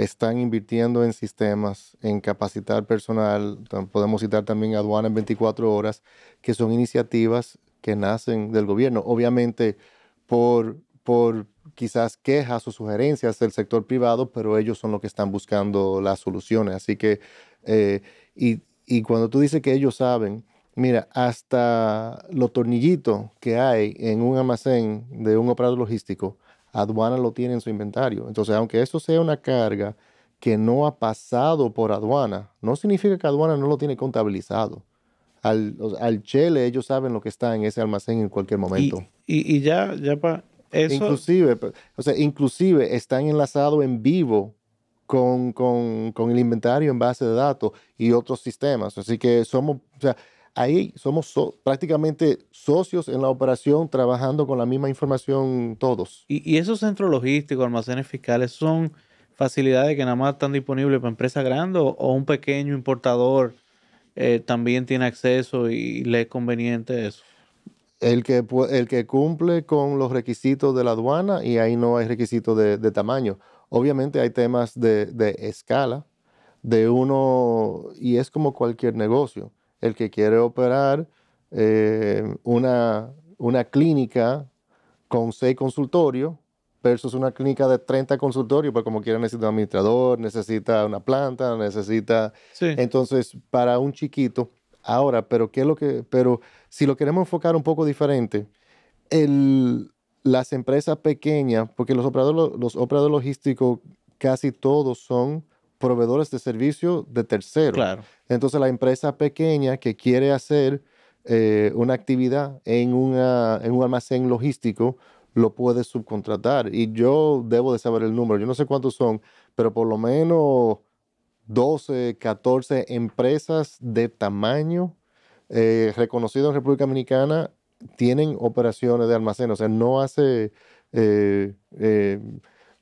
están invirtiendo en sistemas, en capacitar personal. Podemos citar también aduana en 24 horas, que son iniciativas que nacen del gobierno. Obviamente, por, por quizás quejas o sugerencias del sector privado, pero ellos son los que están buscando las soluciones. Así que, eh, y, y cuando tú dices que ellos saben, mira, hasta los tornillitos que hay en un almacén de un operador logístico, aduana lo tiene en su inventario. Entonces, aunque eso sea una carga que no ha pasado por aduana, no significa que aduana no lo tiene contabilizado. Al, al chele ellos saben lo que está en ese almacén en cualquier momento. Y, ya, ya para eso... Inclusive, o sea, inclusive están enlazados en vivo con, el inventario en base de datos y otros sistemas. Así que somos, Ahí somos prácticamente socios en la operación, trabajando con la misma información todos. Y, esos centros logísticos, almacenes fiscales, son facilidades que nada más están disponibles para empresas grandes o un pequeño importador eh, también tiene acceso y le es conveniente eso. El que, el que cumple con los requisitos de la aduana y ahí no hay requisitos de, tamaño. Obviamente hay temas de, de, escala, de uno, y es como cualquier negocio el que quiere operar eh, una, una clínica con seis consultorios versus una clínica de 30 consultorios, pues como quiera necesita un administrador, necesita una planta, necesita... Entonces, para un chiquito, ahora, pero qué es lo que... Pero si lo queremos enfocar un poco diferente, las empresas pequeñas, porque los operadores, los operadores logísticos casi todos son proveedores de servicios de terceros. Claro. Entonces la empresa pequeña que quiere hacer eh, una actividad en, un almacén logístico lo puede subcontratar. Y yo debo de saber el número, yo no sé cuántos son, pero por lo menos 12, 14 empresas de tamaño eh, reconocidas en República Dominicana tienen operaciones de almacén. O sea, no hace... Eh,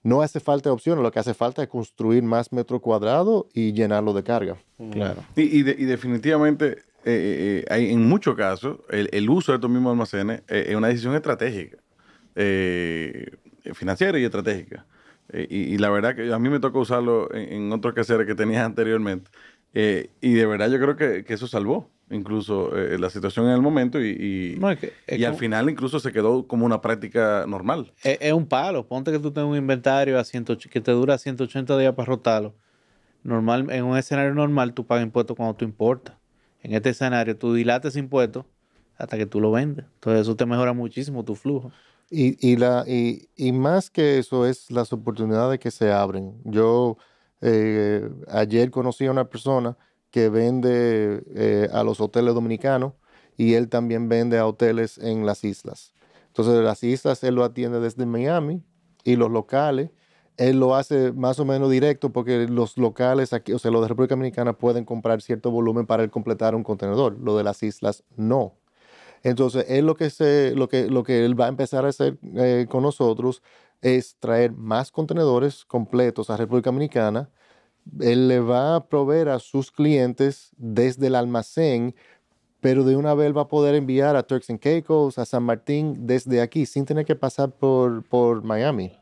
no hace falta opciones, lo que hace falta es construir más metro cuadrado y llenarlo de carga. Mm. Claro. Y, definitivamente, eh, eh, eh, hay, en muchos casos, el, uso de estos mismos almacenes es una decisión estratégica, financiera y estratégica. Y, la verdad que a mí me tocó usarlo en, otro otros que tenía anteriormente. y de verdad yo creo que, que eso salvó incluso eh, la situación en el momento y, y, al final incluso se quedó como una práctica normal. Es, un palo. Ponte que tú tengas un inventario a que te dura 180 días para rotarlo. Normal, en un escenario normal tú pagas impuestos cuando tú importas. En este escenario tú dilates impuestos hasta que tú lo vendes. Entonces eso te mejora muchísimo tu flujo. Y, y la, y, más que eso es las oportunidades que se abren. Yo eh, ayer conocí a una persona que vende eh, a los hoteles dominicanos y él también vende a hoteles en las islas. Entonces, las islas él lo atiende desde Miami y los locales él lo hace más o menos directo porque los locales aquí, o sea, los de República Dominicana pueden comprar cierto volumen para completar un contenedor, lo de las islas no. Entonces, él lo que, lo que, lo que él va a empezar a hacer eh, con nosotros es traer más contenedores completos a República Dominicana él le va a proveer a sus clientes desde el almacén, pero de una vez va a poder enviar a Turks and Caicos, a San Martín, desde aquí, sin tener que pasar por, por Miami.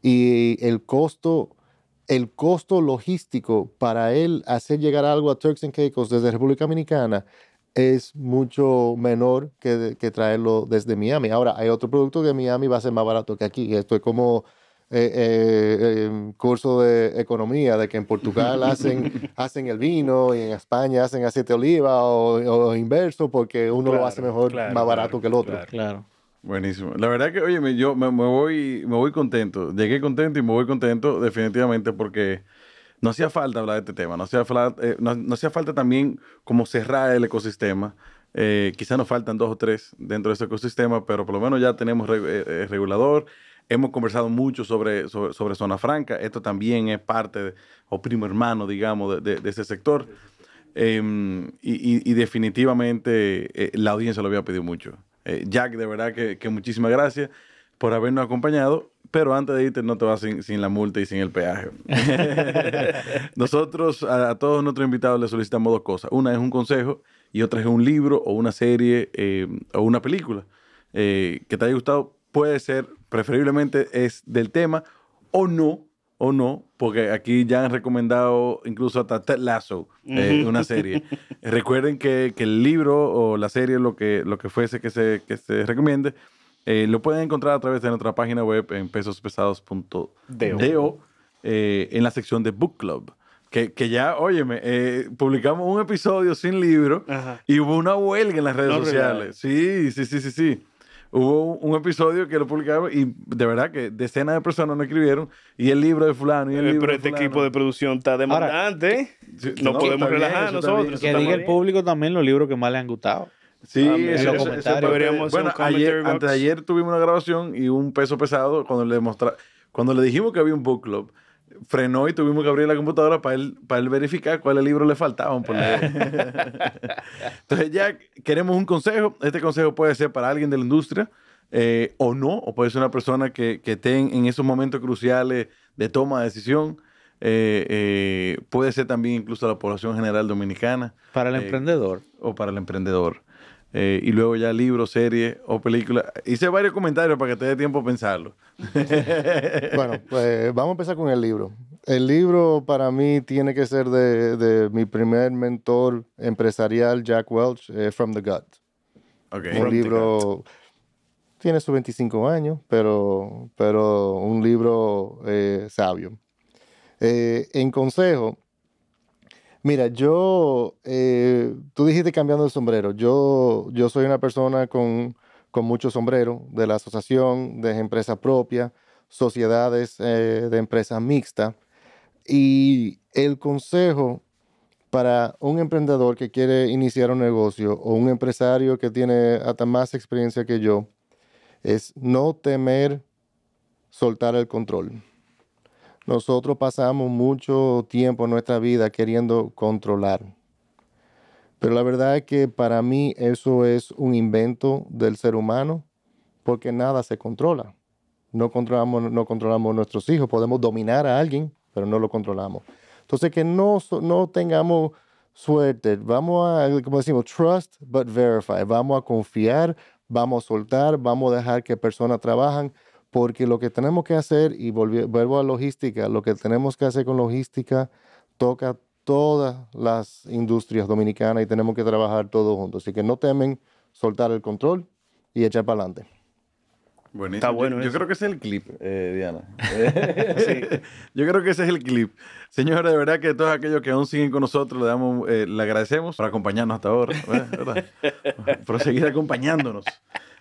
Y el costo, el costo logístico para él hacer llegar algo a Turks and Caicos desde República Dominicana es mucho menor que, que traerlo desde Miami. Ahora, hay otro producto que Miami va a ser más barato que aquí. Esto es como eh, eh, eh, curso de economía, de que en Portugal hacen, hacen el vino y en España hacen aceite de oliva o, inverso porque uno lo hace mejor, más barato que el otro. Claro. Buenísimo. La verdad que, oye, yo me, voy, me voy contento. Llegué contento y me voy contento definitivamente porque no hacía falta hablar de este tema, no hacía, falta, eh, no, hacía falta también como cerrar el ecosistema. quizás quizá nos faltan dos o tres dentro de ese ecosistema, pero por lo menos ya tenemos el regulador, Hemos conversado mucho sobre, sobre, Zona Franca. Esto también es parte o primo hermano, digamos, de, ese sector. Em, y, definitivamente eh, la audiencia lo había pedido mucho. Eh, Jack, de verdad que, muchísimas gracias por habernos acompañado. Pero antes de irte, no te vas sin, la multa y sin el peaje. Nosotros, a, a, todos nuestros invitados, les solicitamos dos cosas. Una es un consejo y otra es un libro o una serie eh, o una película que te haya gustado puede ser preferiblemente es del tema, o no, o no, porque aquí ya han recomendado incluso hasta Ted Lasso, eh, una serie. Recuerden que, el libro o la serie, lo que, lo que fuese que se, que se recomiende, eh, lo pueden encontrar a través de nuestra página web en pesospesados.deo eh, en la sección de Book Club. Que, que, ya, óyeme, publicamos un episodio sin libro y hubo una huelga en las redes sociales. Sí, sí, sí, sí, sí hubo un episodio que lo publicaron y de verdad que decenas de personas no escribieron y el libro de fulano y el eh, libro Pero este equipo de producción está demandante. no, podemos relajar nosotros. Que diga el público también los libros que más le han gustado. Sí, eso, eso, bueno, ayer, antes tuvimos una grabación y un peso pesado cuando le cuando le dijimos que había un book club frenó y tuvimos que abrir la computadora para él, para él verificar cuáles libros le faltaban Entonces ya queremos un consejo. Este consejo puede ser para alguien de la industria eh, o no, o puede ser una persona que, que esté en, esos momentos cruciales de toma de decisión. Eh, eh, puede ser también incluso a la población general dominicana. Para el emprendedor. O para el emprendedor. Eh, y luego ya libros, series o películas. Hice varios comentarios para que te dé tiempo a pensarlo. bueno, pues vamos a empezar con el libro. El libro para mí tiene que ser de, mi primer mentor empresarial, Jack Welch, eh, From the Gut. Un libro, tiene sus 25 años, pero, pero un libro eh, sabio. en consejo, Mira, yo, eh, tú dijiste cambiando de sombrero. Yo, yo soy una persona con, mucho sombrero, de la asociación, de empresa propia, sociedades eh, de empresa mixta. Y el consejo para un emprendedor que quiere iniciar un negocio o un empresario que tiene hasta más experiencia que yo es no temer soltar el control. Nosotros pasamos mucho tiempo en nuestra vida queriendo controlar. Pero la verdad es que para mí eso es un invento del ser humano porque nada se controla. No controlamos, no controlamos nuestros hijos. Podemos dominar a alguien, pero no lo controlamos. Entonces, que no, no tengamos suerte. Vamos a, como decimos, trust but verify. Vamos a confiar, vamos a soltar, vamos a dejar que personas trabajen porque lo que tenemos que hacer, y vuelvo a logística, lo que tenemos que hacer con logística toca todas las industrias dominicanas y tenemos que trabajar todos juntos. Así que no temen soltar el control y echar para adelante. Está bueno. Yo, creo que ese es el clip, eh, Diana. sí. Yo creo que ese es el clip. Señores, de verdad que todos aquellos que aún siguen con nosotros, le, damos, eh, le agradecemos por acompañarnos hasta ahora, ¿verdad? por seguir acompañándonos.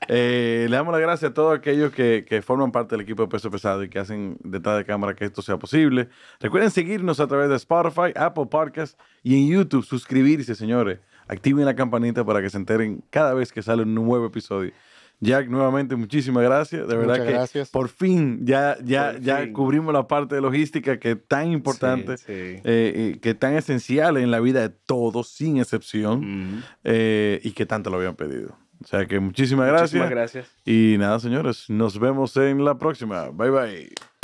Eh, le damos las gracias a todos aquellos que, que, forman parte del equipo de Peso Pesado y que hacen detrás de cámara que esto sea posible. Recuerden seguirnos a través de Spotify, Apple Podcasts y en YouTube. Suscribirse, señores. Activen la campanita para que se enteren cada vez que sale un nuevo episodio. Jack, nuevamente muchísimas gracias. De verdad que por fin ya, ya, ya cubrimos la parte de logística que es tan importante, eh, eh, que es tan esencial en la vida de todos, sin excepción, eh, y que tanto lo habían pedido. O sea que muchísimas gracias. Muchísimas gracias. Y nada, señores, nos vemos en la próxima. Bye bye.